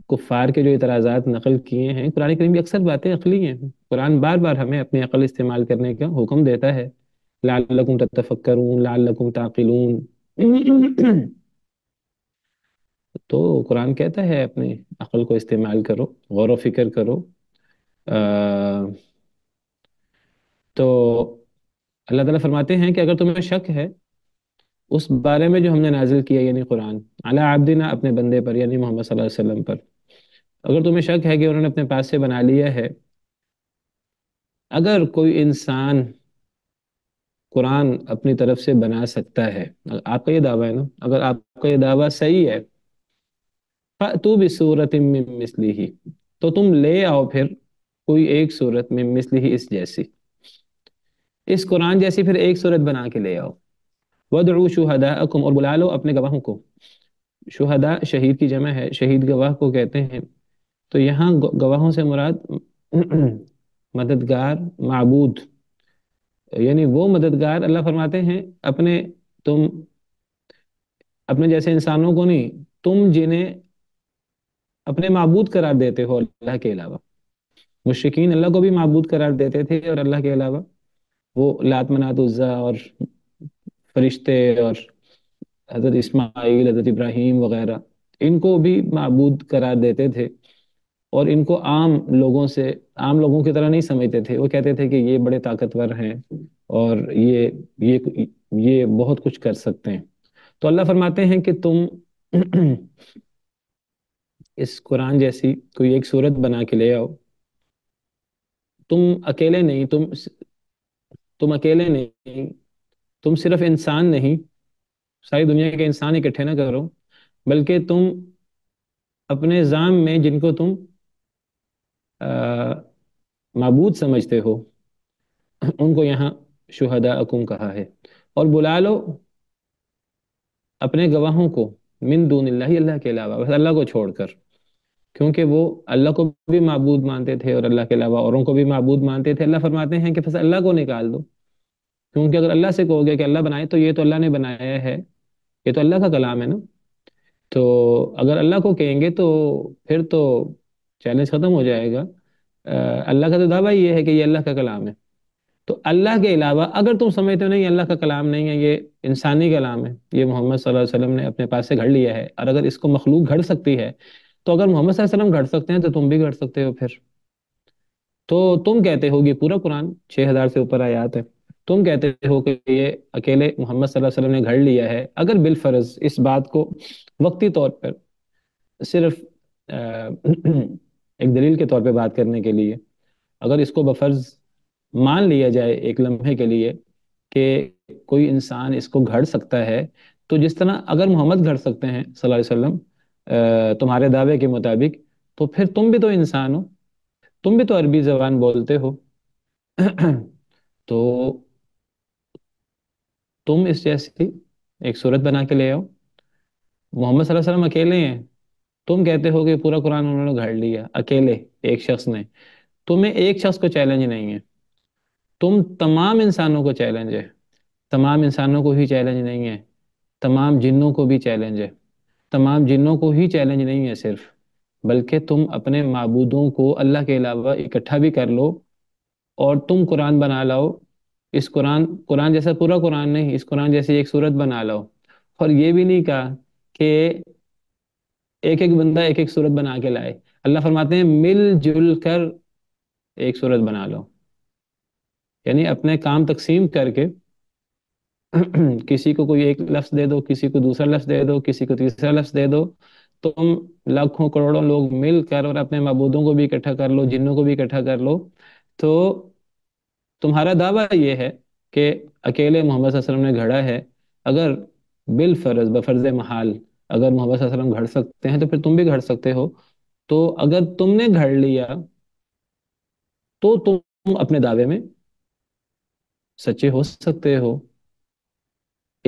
S1: कुफार के जो इतराज़ात नकल किए हैं कुरान करीम की अक्सर बातें अकली हैं कुरान बार बार हमें अपनी अकल इस्तेमाल करने का हुक्म देता है लाल लकुम तफक्रून लाल लकुम ताकिलून तो कुरान कहता है अपने अकल को इस्तेमाल करो गौर व फिक्र करो आ, तो अल्लाह ताला फरमाते हैं कि अगर तुम्हें शक है उस बारे में जो हमने नाजिल किया यानी कुरान अला आबदीना अपने बंदे पर यानी मोहम्मद सल्लल्लाहु अलैहि वसल्लम पर अगर तुम्हें शक है कि उन्होंने अपने पास से बना लिया है अगर कोई इंसान कुरान अपनी तरफ से बना सकता है आपका ये दावा है ना अगर आपका ये दावा सही है तू भी सूरत मिसली ही तो तुम ले आओ फिर कोई एक सूरत में मिसली ही इस जैसी इस कुरान जैसी फिर एक सूरत बना के ले आओ वो शुहदा अकुम और बुला लो अपने गवाहों को शुहदा शहीद की जमा है शहीद गवाह को कहते हैं तो यहाँ गवाहों से मुराद मददगार मबूद यानी वो मददगार अल्लाह फरमाते हैं अपने तुम अपने जैसे इंसानों को नहीं तुम जिन्हें अपने मबूद करार देते हो अल्लाह के अलावा मुश्किन अल्लाह को भी मबूद करार देते थे और अल्लाह के अलावा वो लात मनात उज़्ज़ा और फरिश्ते और हज़रत इसमाइल हज़रत इब्राहिम वगैरह इनको भी मबूद करार देते थे और इनको आम लोगों से आम लोगों की तरह नहीं समझते थे वो कहते थे कि ये बड़े ताकतवर हैं और ये ये ये बहुत कुछ कर सकते हैं तो अल्लाह फरमाते हैं कि तुम इस कुरान जैसी कोई एक सूरत बना के ले आओ तुम अकेले नहीं तुम तुम अकेले नहीं तुम सिर्फ इंसान नहीं सारी दुनिया के इंसान इकट्ठे ना करो बल्कि तुम अपने जाम में जिनको तुम मबूद समझते हो उनको यहाँ शुहदा अकुम कहा है और बुला लो अपने गवाहों को मिन दून अल्लाह के अलावा बस अल्लाह को छोड़कर क्योंकि वो अल्लाह को भी मबूद मानते थे और अल्लाह के अलावा औरों को भी मबूद मानते थे अल्लाह फरमाते हैं कि फसल अल्लाह को निकाल दो क्योंकि अगर अल्लाह से कहोगे कि अल्लाह बनाए तो ये तो अल्लाह ने बनाया है ये तो अल्लाह का कलाम है ना तो अगर अल्लाह को कहेंगे तो फिर तो चैलेंज ख़त्म हो जाएगा अल्लाह का तो दावा ये है कि ये अल्लाह का कलाम है तो अल्लाह के अलावा अगर तुम समझते हो नहीं अल्लाह का कलाम नहीं है ये इंसानी कलाम है ये मोहम्मद सल्लल्लाहु अलैहि वसल्लम ने अपने पास से घड़ लिया है और अगर इसको मखलूक घड़ सकती है तो अगर मोहम्मद वसल्लम घट सकते हैं तो तुम भी घट सकते हो फिर तो तुम कहते हो ये पूरा कुरान छह हजार से ऊपर आयात है तुम कहते हो कि ये अकेले मोहम्मद सल्लम ने घड़ लिया है अगर बिलफरज इस बात को वक्ती तौर पर सिर्फ एक दलील के तौर पर बात करने के लिए अगर इसको बफर्ज मान लिया जाए एक लम्हे के लिए कि कोई इंसान इसको घड़ सकता है तो जिस तरह अगर मोहम्मद घड़ सकते हैं सल्लल्लाहु अलैहि वसल्लम तुम्हारे दावे के मुताबिक तो फिर तुम भी तो इंसान हो तुम भी तो अरबी जबान बोलते हो तो तुम इस जैसी एक सूरत बना के ले आओ मोहम्मद सल्लल्लाहु अलैहि वसल्लम अकेले हैं तुम कहते हो कि पूरा कुरान उन्होंने घर लिया अकेले एक शख्स ने तुम्हें एक शख्स को चैलेंज नहीं है तुम तमाम इंसानों को चैलेंज है तमाम इंसानों को ही चैलेंज नहीं है तमाम जिन्नों को भी चैलेंज है तमाम जिनों को ही चैलेंज नहीं है सिर्फ बल्कि तुम अपने मबूदों को अल्लाह के अलावा इकट्ठा भी कर लो और तुम कुरान बना लाओ इस कुरान कुरान जैसा पूरा कुरान नहीं इस कुरान जैसी एक सूरत बना लाओ और ये भी नहीं कहा कि एक एक बंदा एक एक सूरत बना के लाए अल्लाह फरमाते हैं मिलजुल कर एक सूरत बना लो यानी अपने काम तकसीम करके किसी को कोई एक लफ्ज दे दो किसी को दूसरा लफ्ज दे दो किसी को तीसरा लफ्ज दे दो तुम लाखों करोड़ों लोग मिलकर और अपने मबूदों को भी इकट्ठा कर लो जिन्हों को भी इकट्ठा कर लो तो तुम्हारा दावा यह है कि अकेले मोहम्मद ने घड़ा है अगर बिल फर्ज बफर्ज महाल अगर मोहम्मद घड़ सकते हैं तो फिर तुम भी घड़ सकते हो तो अगर तुमने घड़ लिया तो तुम अपने दावे में सच्चे हो सकते हो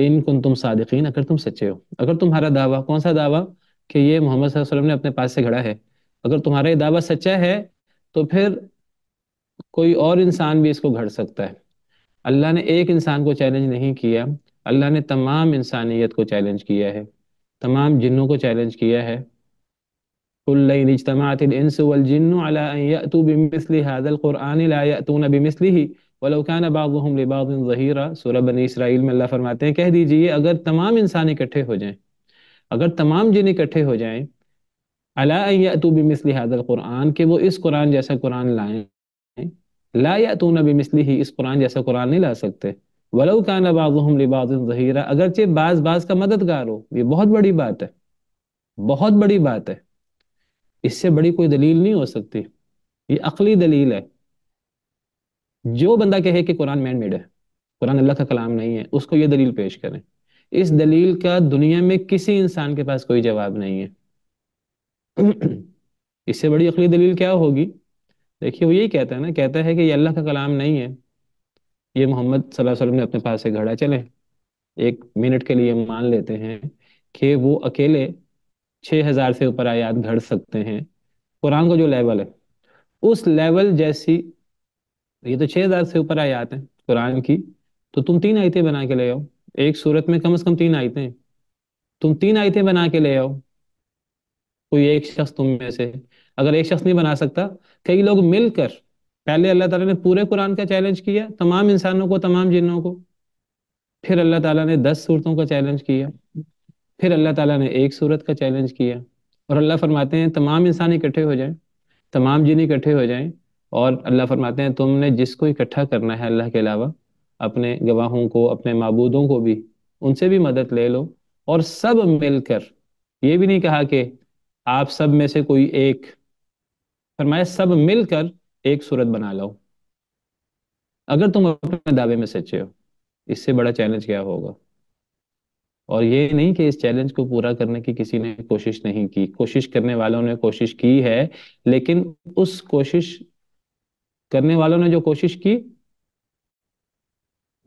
S1: इन कुन तुम सादिकीन अगर तुम सच्चे हो अगर तुम्हारा दावा कौन सा दावा कि ये मोहम्मद वसल्लम ने अपने पास से घड़ा है अगर तुम्हारा ये दावा सच्चा है तो फिर कोई और इंसान भी इसको घड़ सकता है अल्लाह ने एक इंसान को चैलेंज नहीं किया अल्लाह ने तमाम इंसानियत को चैलेंज किया है तमाम जिन्नों को चैलेंज किया है कुल्लतमातिन जिन्नु अला यतू बिमिस्लि हादल ला यतून बिमिस्लिही वलौकान बाबूम लिबाद ज़हीरा सूरह बनी इसराइल में अल्लाह फरमाते हैं कह दीजिए अगर तमाम इंसान इकट्ठे हो जाएं अगर तमाम जिन इकट्ठे हो जाएं अलातूब मिसली हादल कुरान के वो इस कुरान जैसा कुरान लाएं ला यातून बिमिसली ही इस कुरान जैसा कुरान नहीं ला सकते वलऊ कान बाबूम लिबाद ज़हीरा अगरचे बाज बाज का मददगार हो ये बहुत बड़ी बात है बहुत बड़ी बात है इससे बड़ी कोई दलील नहीं हो सकती ये अकली दलील है जो बंदा कहे कि कुरान मैन मेड है कुरान अल्लाह का कलाम नहीं है उसको ये दलील पेश करें इस दलील का दुनिया में किसी इंसान के पास कोई जवाब नहीं है इससे बड़ी अकली दलील क्या होगी देखिए वो यही कहता है ना कहता है कि ये अल्लाह का कलाम नहीं है ये मोहम्मद सल्लल्लाहु वसल्लम ने अपने पास से घड़ा चले एक मिनट के लिए मान लेते हैं कि वो अकेले छः हज़ार से ऊपर आयात घड़ सकते हैं कुरान का जो लेवल है उस लेवल जैसी तो ये तो छह हजार से ऊपर आयात हैं कुरान की तो तुम तीन आयतें बना के ले आओ एक सूरत में कम से कम तीन आयतें तुम तीन आयतें बना के ले आओ कोई एक शख्स तुम में से अगर एक शख्स नहीं बना सकता कई लोग मिलकर पहले अल्लाह ताला ने पूरे कुरान का चैलेंज किया तमाम इंसानों को तमाम जिन्हों को फिर अल्लाह ताला ने दस सूरतों का चैलेंज किया फिर अल्लाह ताला ने एक सूरत का चैलेंज किया और अल्लाह फरमाते हैं तमाम इंसान इकट्ठे हो जाएं तमाम जिन इकट्ठे हो जाएं और अल्लाह फरमाते हैं तुमने जिसको इकट्ठा करना है अल्लाह के अलावा अपने गवाहों को अपने मबूदों को भी उनसे भी मदद ले लो और सब मिलकर ये भी नहीं कहा कि आप सब में से कोई एक फरमाया सब मिलकर एक सूरत बना लाओ अगर तुम अपने दावे में सच्चे हो इससे बड़ा चैलेंज क्या होगा और ये नहीं कि इस चैलेंज को पूरा करने की किसी ने कोशिश नहीं की कोशिश करने वालों ने कोशिश की है लेकिन उस कोशिश करने वालों ने जो कोशिश की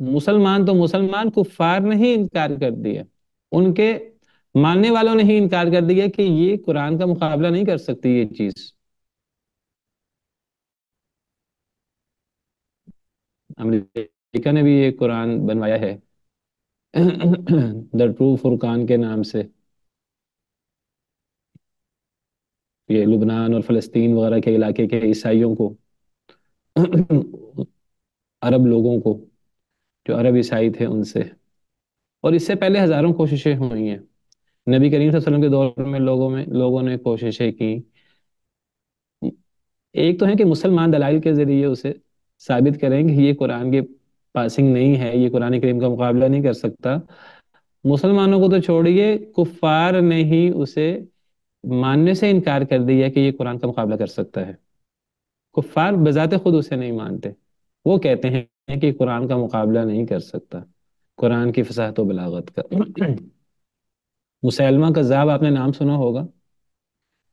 S1: मुसलमान तो मुसलमान कुफार ने ही इनकार कर दिया उनके मानने वालों ने ही इनकार कर दिया कि ये कुरान का मुकाबला नहीं कर सकती ये चीज अमरीका ने भी ये कुरान बनवाया है द ट्रू फुरकान के नाम से ये लुबनान और फलस्तीन वगैरह के इलाके के ईसाइयों को
S2: अरब
S1: लोगों को जो अरब ईसाई थे उनसे और इससे पहले हजारों कोशिशें हुई हैं नबी करीम वसल्लम के दौर में लोगों में लोगों ने कोशिशें की एक तो है कि मुसलमान दलाइल के जरिए उसे साबित करें कि ये कुरान के पासिंग नहीं है ये कुरान करीम का मुकाबला नहीं कर सकता मुसलमानों को तो छोड़िए कुफार ने ही उसे मानने से इनकार कर दिया कि ये कुरान का मुकाबला कर सकता है कुफार बजात खुद उसे नहीं मानते वो कहते हैं कि कुरान का मुकाबला नहीं कर सकता कुरान की फसाहत तो बलागत का मुसलमा जाब आपने नाम सुना होगा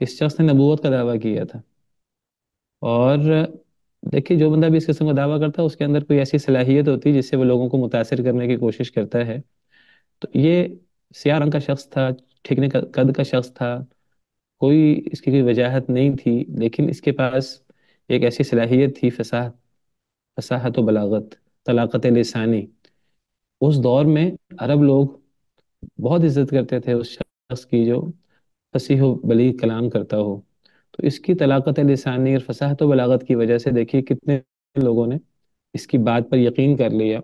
S1: इस शख्स ने नबूत का दावा किया था और देखिए जो बंदा भी इस किस्म का दावा करता है उसके अंदर कोई ऐसी सलाहियत होती है जिससे वो लोगों को मुतासर करने की कोशिश करता है तो ये सिया रंग का शख्स था ठिकने कद का शख्स था कोई इसकी कोई वजाहत नहीं थी लेकिन इसके पास एक ऐसी सलाहियत थी फसाहत फसाहत व बलागत तलाकत लसानी उस दौर में अरब लोग बहुत इज्जत करते थे उस शख्स की जो फसीह बली कलाम करता हो तो इसकी तलाकत लसानी और फसाहत व बलागत की वजह से देखिए कितने लोगों ने इसकी बात पर यकीन कर लिया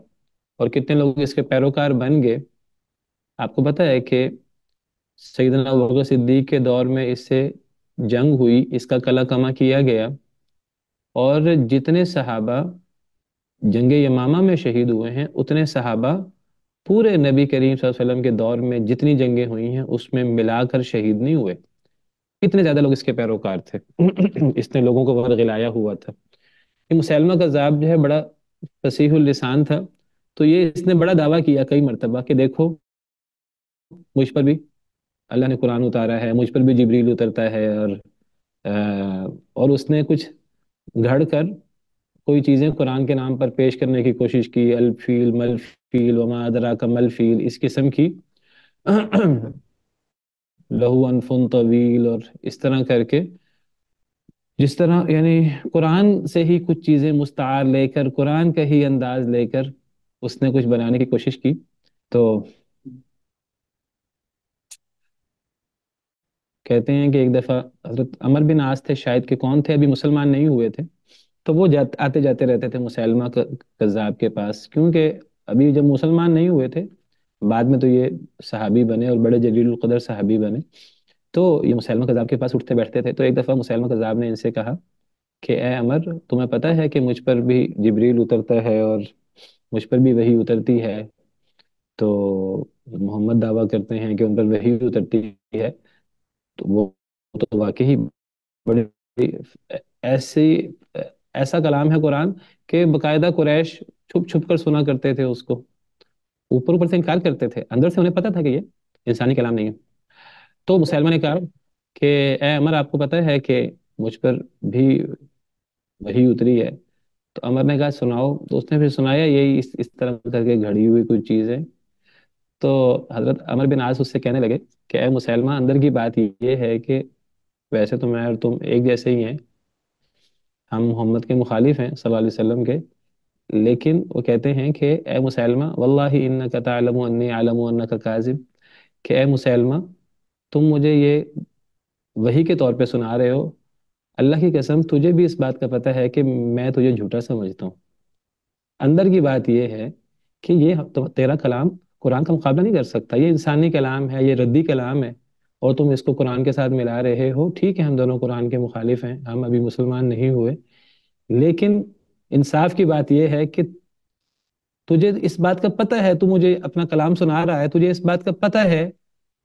S1: और कितने लोग इसके पैरोकार बन गए आपको पता है कि सईदना सिद्दीक के दौर में इससे जंग हुई इसका कला कमा किया गया और जितने सहाबा जंग यमामा में शहीद हुए हैं उतने सहाबा पूरे नबी करीम वसल्लम के दौर में जितनी जंगें हुई हैं उसमें मिलाकर शहीद नहीं हुए कितने ज़्यादा लोग इसके पैरोकार थे इसने लोगों को बहुत गिलाया हुआ था कि मुसलमा का जाब जो है बड़ा फसीहुलसान था तो ये इसने बड़ा दावा किया कई मरतबा कि देखो मुझ पर भी अल्लाह ने कुरान उतारा है मुझ पर भी जबरील उतरता है और आ, और उसने कुछ घड़ कर कोई चीजें कुरान के नाम पर पेश करने की कोशिश की अलफील मलफील वमा अदरा का मलफील इस किस्म की लहू अनफुन तवील और इस तरह करके जिस तरह यानी कुरान से ही कुछ चीज़ें मुस्तार लेकर कुरान का ही अंदाज लेकर उसने कुछ बनाने की कोशिश की तो कहते हैं कि एक दफा हजरत अमर बिन आस थे शायद के कौन थे अभी मुसलमान नहीं हुए थे तो वो जा, आते जाते रहते थे मुसलमा कज़ाब के पास क्योंकि अभी जब मुसलमान नहीं हुए थे बाद में तो ये सहाबी बने और बड़े जलील कदर बने तो ये मुसलमा कज़ाब के पास उठते बैठते थे तो एक दफ़ा मुसलमा कज़ाब ने इनसे कहा कि ए अमर तुम्हें पता है कि मुझ पर भी जबरील उतरता है और मुझ पर भी वही उतरती है तो मोहम्मद दावा करते हैं कि उन पर वही उतरती है तो वो तो वाकई ही बड़ी ऐसी ऐसा कलाम है कुरान के बकायदा कुरैश छुप छुप कर सुना करते थे उसको ऊपर ऊपर से इनकार करते थे अंदर से उन्हें पता था कि ये इंसानी कलाम नहीं है तो मुसलमान ने कहा कि ए अमर आपको पता है कि मुझ पर भी वही उतरी है तो अमर ने कहा सुनाओ तो उसने फिर सुनाया यही इस इस तरह करके घड़ी हुई कुछ चीज़ है तो हजरत अमर बिन आस उससे कहने लगे कि ए मुसलमा अंदर की बात ये है कि वैसे तो मैं और तुम एक जैसे ही हैं हम मोहम्मद के मुखालिफ हैं सल्लल्लाहु अलैहि वसल्लम के लेकिन वो कहते हैं कि ए मुसलमा वल्लाहि इन्नका तालमु अन्नी आलमु अन्नका काजिब कि ए मुसलमा तुम मुझे ये वही के तौर पे सुना रहे हो अल्लाह की कसम तुझे भी इस बात का पता है कि मैं तुझे झूठा समझता हूँ अंदर की बात यह है कि ये तो तेरा कलाम कुरान का मुकाबला नहीं कर सकता ये इंसानी कलाम है ये रद्दी कलाम है और तुम इसको कुरान के साथ मिला रहे हो ठीक है हम दोनों कुरान के मुखालिफ हैं हम अभी मुसलमान नहीं हुए लेकिन इंसाफ की बात यह है कि तुझे इस बात का पता है तू मुझे अपना कलाम सुना रहा है तुझे इस बात का पता है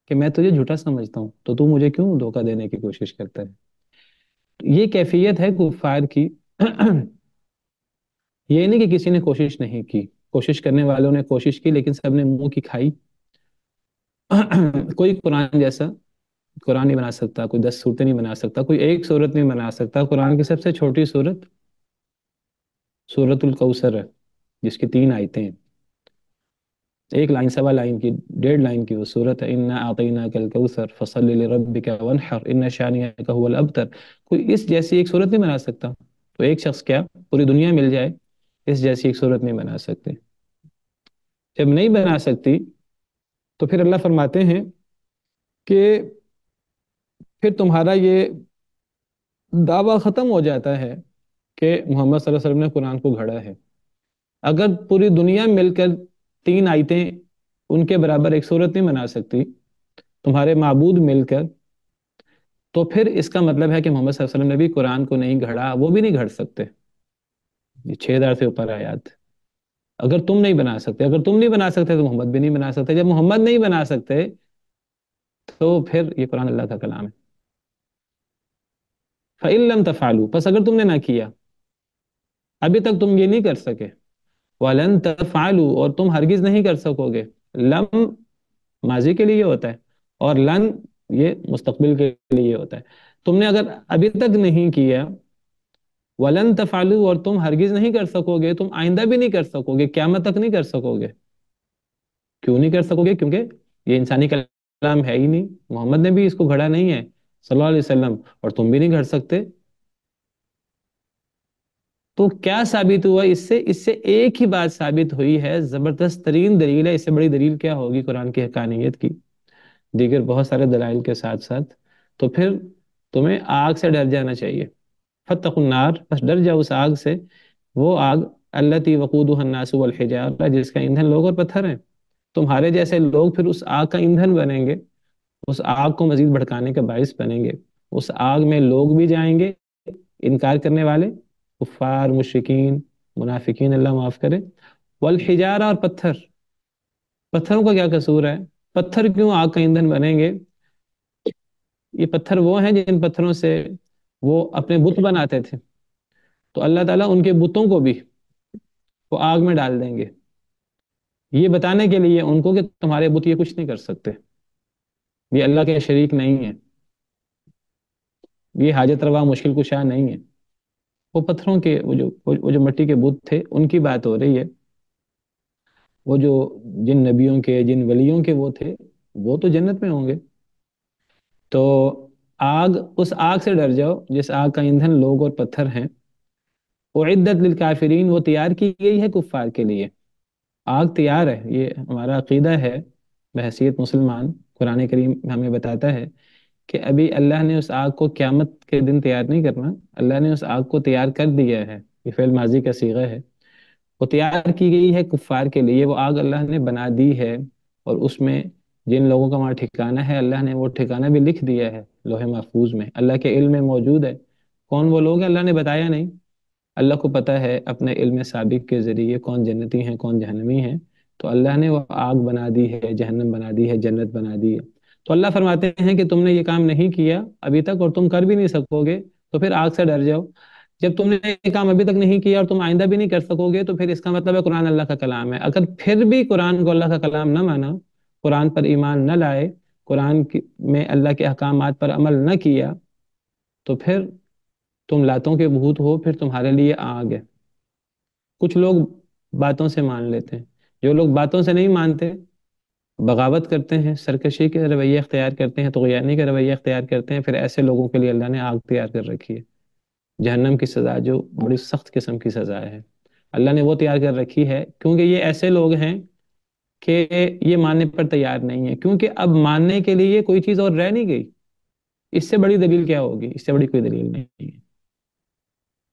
S1: कि मैं तुझे झूठा समझता हूँ तो तू मुझे क्यों धोखा देने की कोशिश करता है ये कैफियत है गुफार की ये नहीं कि किसी ने कोशिश नहीं की कोशिश करने वालों ने कोशिश की लेकिन सबने मुंह की खाई कोई कुरान जैसा कुरान नहीं बना सकता कोई दस सूरतें नहीं बना सकता कोई एक सूरत नहीं बना सकता कुरान की सबसे छोटी सूरत सूरतुल कौसर है जिसकी तीन आयतें हैं एक लाइन सवा लाइन की डेढ़ लाइन की वो सूरत है इन्ना आतना कल कौसर फसल वनहर इन्ना शानिया का हुआ अबतर कोई इस जैसी एक सूरत नहीं बना सकता तो एक शख्स क्या पूरी दुनिया मिल जाए इस जैसी एक सूरत नहीं बना सकते जब नहीं बना सकती तो फिर अल्लाह फरमाते हैं कि फिर तुम्हारा ये दावा ख़त्म हो जाता है कि मोहम्मद सल्लल्लाहु अलैहि वसल्लम ने कुरान को घड़ा है अगर पूरी दुनिया मिलकर तीन आयतें उनके बराबर एक सूरत नहीं बना सकती तुम्हारे मबूद मिलकर तो फिर इसका मतलब है कि मोहम्मद वसल्लम ने भी कुरान को नहीं घड़ा वो भी नहीं घड़ सकते ये छह हजार से ऊपर आयात अगर तुम नहीं बना सकते अगर तुम नहीं बना सकते तो मोहम्मद भी नहीं बना सकते जब मोहम्मद नहीं बना सकते तो फिर ये कुरान अल्लाह का कलाम है फ़ैलम तफालू बस अगर तुमने ना किया अभी तक तुम ये नहीं कर सके वलन तफालू और तुम हरगिज नहीं कर सकोगे लम माजी के लिए होता है और लन ये मुस्तकबिल के लिए होता है तुमने अगर अभी तक नहीं किया वलन तफालू और तुम हरगिज नहीं कर सकोगे तुम आइंदा भी नहीं कर सकोगे क्या तक नहीं कर सकोगे क्यों नहीं कर सकोगे क्योंकि ये इंसानी कलाम है ही नहीं मोहम्मद ने भी इसको घड़ा नहीं है सल्लल्लाहु अलैहि वसल्लम और तुम भी नहीं घड़ सकते तो क्या साबित हुआ इससे इससे एक ही बात साबित हुई है जबरदस्त तरीन दलील है इससे बड़ी दलील क्या होगी कुरान की हकानियत की दीगर बहुत सारे दलाइल के साथ साथ तो फिर तुम्हें आग से डर जाना चाहिए फ़तनार बस डर जाओ उस आग से वो आग अल्लती वकूदनासुलहिजारा जिसका ईंधन लोग और पत्थर है तुम्हारे जैसे लोग फिर उस आग का ईंधन बनेंगे उस आग को मजीद भड़काने का बायस बनेंगे उस आग में लोग भी जाएंगे इनकार करने वाले कुफार मुशकिन मुनाफिकीन अल्लाह माफ़ करे वल हिजारा और पत्थर पत्थरों का क्या कसूर है पत्थर क्यों आग का ईंधन बनेंगे ये पत्थर वो हैं जिन पत्थरों से वो अपने बुत बनाते थे तो अल्लाह ताला उनके बुतों को भी वो आग में डाल देंगे ये बताने के लिए उनको कि तुम्हारे बुत ये कुछ नहीं कर सकते ये अल्लाह के शरीक नहीं है ये हाजत रवा मुश्किल कुशा नहीं है वो पत्थरों के वो जो वो जो मट्टी के बुत थे उनकी बात हो रही है वो जो जिन नबियों के जिन वलियों के वो थे वो तो जन्नत में होंगे तो आग उस आग से डर जाओ जिस आग का ईंधन लोग और पत्थर हैं वो इद्दत लिल काफिरीन वो तैयार की गई है कुफार के लिए आग तैयार है ये हमारा अकीदा है बहसीत मुसलमान कुरान करीम हमें बताता है कि अभी अल्लाह ने उस आग को क्यामत के दिन तैयार नहीं करना अल्लाह ने उस आग को तैयार कर दिया है ये फेल माजी का सीगा है वो तैयार की गई है कुफार के लिए वो आग अल्लाह ने बना दी है और उसमें जिन लोगों का वहाँ ठिकाना है अल्लाह ने वो ठिकाना भी लिख दिया है लोहे महफूज में अल्लाह के इल्म में मौजूद है कौन वो लोग हैं अल्लाह ने बताया नहीं अल्लाह को पता है अपने इल्म सबक के ज़रिए कौन जन्नती हैं कौन जहनमी हैं तो अल्लाह ने वो आग बना दी है जहनम बना दी है जन्नत बना दी है तो अल्लाह फरमाते हैं कि तुमने ये काम नहीं किया अभी तक और तुम कर भी नहीं सकोगे तो फिर आग से डर जाओ जब तुमने ये काम अभी तक नहीं किया और तुम आइंदा भी नहीं कर सकोगे तो फिर इसका मतलब है कुरान अल्लाह का कलाम है अगर फिर भी कुरान को अल्लाह का कलाम ना माना कुरान पर ईमान न लाए कुरान में अल्लाह के अहकाम पर अमल न किया तो फिर तुम लातों के भूत हो फिर तुम्हारे लिए आग है कुछ लोग बातों से मान लेते हैं जो लोग बातों से नहीं मानते बगावत करते हैं सरकशी के रवैये अख्तियार करते हैं तोयानी के रवैये अख्तियार करते हैं फिर ऐसे लोगों के लिए अल्लाह ने आग तैयार कर रखी है जहन्नम की सज़ा जो बड़ी सख्त किस्म की सज़ा है अल्लाह ने वो तैयार कर रखी है क्योंकि ये ऐसे लोग हैं कि ये मानने पर तैयार नहीं है क्योंकि अब मानने के लिए कोई चीज और रह नहीं गई इससे बड़ी दलील क्या होगी इससे बड़ी कोई दलील नहीं है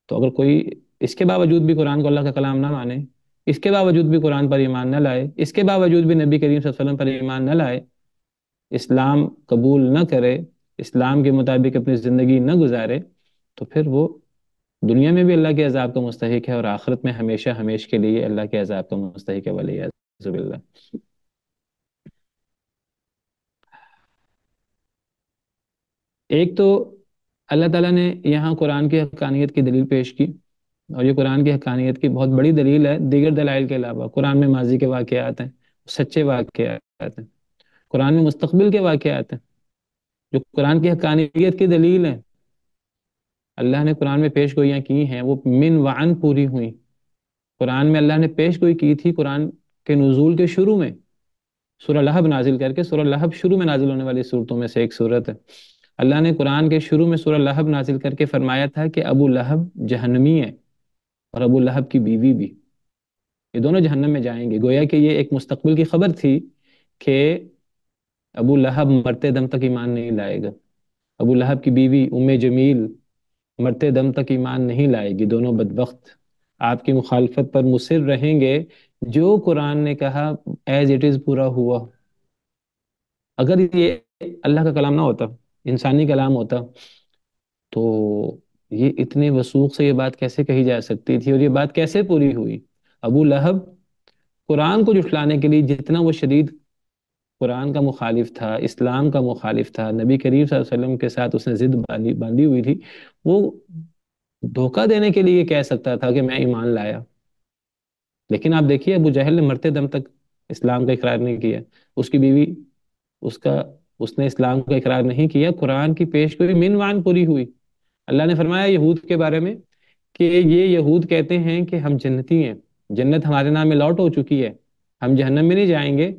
S1: तो अगर कोई इसके बावजूद भी कुरान को अल्लाह का कलाम ना माने इसके बावजूद भी कुरान पर ईमान न लाए इसके बावजूद भी नबी करीम वसल्लम पर ईमान न लाए इस्लाम कबूल न करे इस्लाम के मुताबिक अपनी ज़िंदगी न गुजारे तो फिर वो दुनिया में भी अल्लाह के अजाब का मुस्तक है और आखिरत में हमेशा हमेश के लिए अल्लाह के अजाब का मुस्तक है वाले एक तो अल्लाह ताला ने यहाँ कुरान की हकानियत की दलील पेश की और ये कुरान की हकानियत की बहुत बड़ी दलील है दीगर दलाइल के अलावा कुरान में माजी के वाक़ात हैं सच्चे वाक़ात हैं कुरान में मुस्तबिल के वाक़ात हैं जो कुरान की हकानियत की दलील है अल्लाह ने कुरान में पेश गोइयाँ की हैं वो मिन वान पूरी हुई कुरान में अल्लाह ने पेश गोई की थी कुरान के नज़ूल के शुरू में सूरह लहब नाजिल करके सूरह लहब शुरू में नाजिल होने वाली सूरतों में से एक सूरत है अल्लाह ने कुरान के शुरू में सूरह लहब नाजिल करके फरमाया था कि अबू लहब जहनमी है और अबू लहब की बीवी भी ये दोनों जहन्नम में जाएंगे गोया कि ये एक मुस्तबिल की खबर थी कि अबू लहब मरते दम तक ईमान नहीं लाएगा अबू लहब की बीवी उम जमील मरते दम तक ईमान नहीं लाएगी दोनों बदबख्त आपकी मुखालफत पर मुसर रहेंगे जो कुरान ने कहा एज इट इज पूरा हुआ अगर ये अल्लाह का कलाम ना होता इंसानी कलाम होता तो ये इतने वसूख से ये बात कैसे कही जा सकती थी और ये बात कैसे पूरी हुई अबू लहब कुरान को जुटलाने के लिए जितना वो शदीद कुरान का मुखालिफ था इस्लाम का मुखालिफ था नबी करीम वसल्लम के साथ उसने जिद बांधी बांधी हुई थी वो धोखा देने के लिए कह सकता था कि मैं ईमान लाया लेकिन आप देखिए अबू जहल ने मरते दम तक इस्लाम का इकरार नहीं किया उसकी बीवी उसका उसने इस्लाम का इकरार नहीं किया कुरान की पेश गोई मिनवान पूरी हुई अल्लाह ने फरमाया यहूद के बारे में कि ये यहूद कहते हैं कि हम जन्नती हैं जन्नत हमारे नाम में लौट हो चुकी है हम जहन्नम में नहीं जाएंगे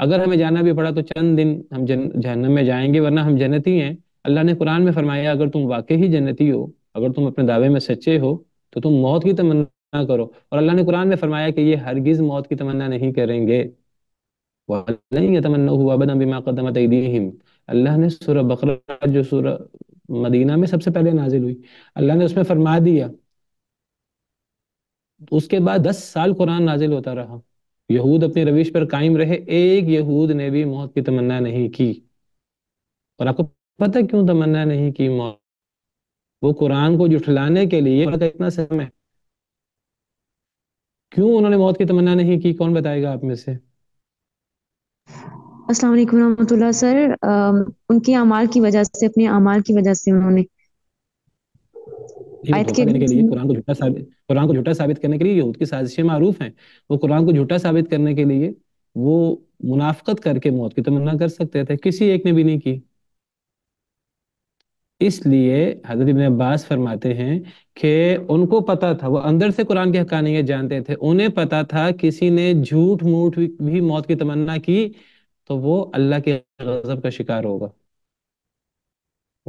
S1: अगर हमें जाना भी पड़ा तो चंद दिन हम जन जहन्नम में जाएंगे वरना हम जन्नती हैं अल्लाह ने कुरान में फरमाया अगर तुम वाकई ही जन्नती हो अगर तुम अपने दावे में सच्चे हो तो तुम मौत की तमन्ना ना करो और अल्लाह ने कुरान में फरमाया कि ये हरगिज मौत की तमन्ना नहीं करेंगे अल्लाह ने सूरह बकरा जो सूरह मदीना में सबसे पहले नाजिल हुई अल्लाह ने उसमें फरमा दिया उसके बाद दस साल कुरान नाजिल होता रहा यहूद अपनी रविश पर कायम रहे एक यहूद ने भी मौत की तमन्ना नहीं की और आपको पता क्यों तमन्ना नहीं की मौत वो कुरान को जुठलाने के लिए इतना समय क्यों उन्होंने मौत की तमन्ना नहीं की कौन बताएगा आप में से
S2: अस्सलाम वालेकुम रहमतुल्लाह सर उनके अमाल की वजह से अपने अमाल की वजह से उन्होंने
S1: आयत के करने के लिए कुरान को झूठा साबित कुरान को झूठा साबित करने के लिए यहूद की साजिशें मारूफ हैं वो कुरान को झूठा साबित करने के लिए वो मुनाफकत करके मौत की तमन्ना कर सकते थे किसी एक ने भी नहीं की इसलिए हजरत इबन अब्बास फरमाते हैं कि उनको पता था वो अंदर से कुरान की हकानियत जानते थे उन्हें पता था किसी ने झूठ मूठ भी मौत की तमन्ना की तो वो अल्लाह के गजब का शिकार होगा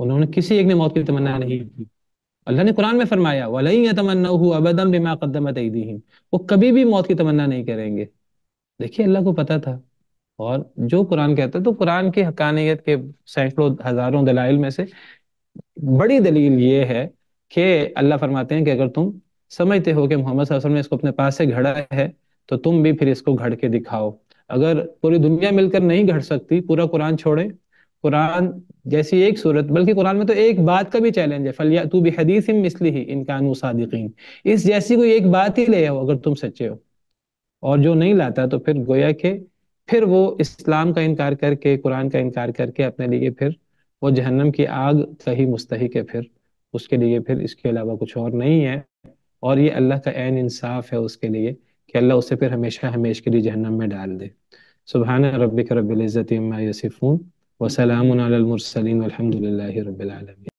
S1: उन्होंने किसी एक ने मौत की तमन्ना हाँ, नहीं की अल्लाह ने कुरान में फरमाया वलई तमन्ना अबदम बिमा कदमत वो कभी भी मौत की तमन्ना नहीं करेंगे देखिए अल्लाह को पता था और जो कुरान कहता है तो कुरान की हकानियत के सैकड़ों हजारों दलाइल में से बड़ी दलील ये है कि अल्लाह फरमाते हैं कि अगर तुम समझते हो कि मोहम्मद ने इसको अपने पास से घड़ा है तो तुम भी फिर इसको घड़ के दिखाओ अगर पूरी दुनिया मिलकर नहीं घड़ सकती पूरा कुरान छोड़े कुरान जैसी एक सूरत बल्कि कुरान में तो एक बात का भी चैलेंज है फलिया तू भी हदीस मिसली ही इनकान सादिकीन इस जैसी कोई एक बात ही ले आओ अगर तुम सच्चे हो और जो नहीं लाता तो फिर गोया के फिर वो इस्लाम का इनकार करके कुरान का इनकार करके अपने लिए फिर वो जहन्नम की आग का ही मुस्तक है फिर उसके लिए फिर इसके अलावा कुछ और नहीं है और ये अल्लाह का एन इंसाफ है उसके लिए कि अल्लाह उसे फिर हमेशा हमेश के लिए जहन्नम में डाल दे सुबह रबिक रबिलज़त यसीफ़ून वसलामसलिन अलहमदिल्ला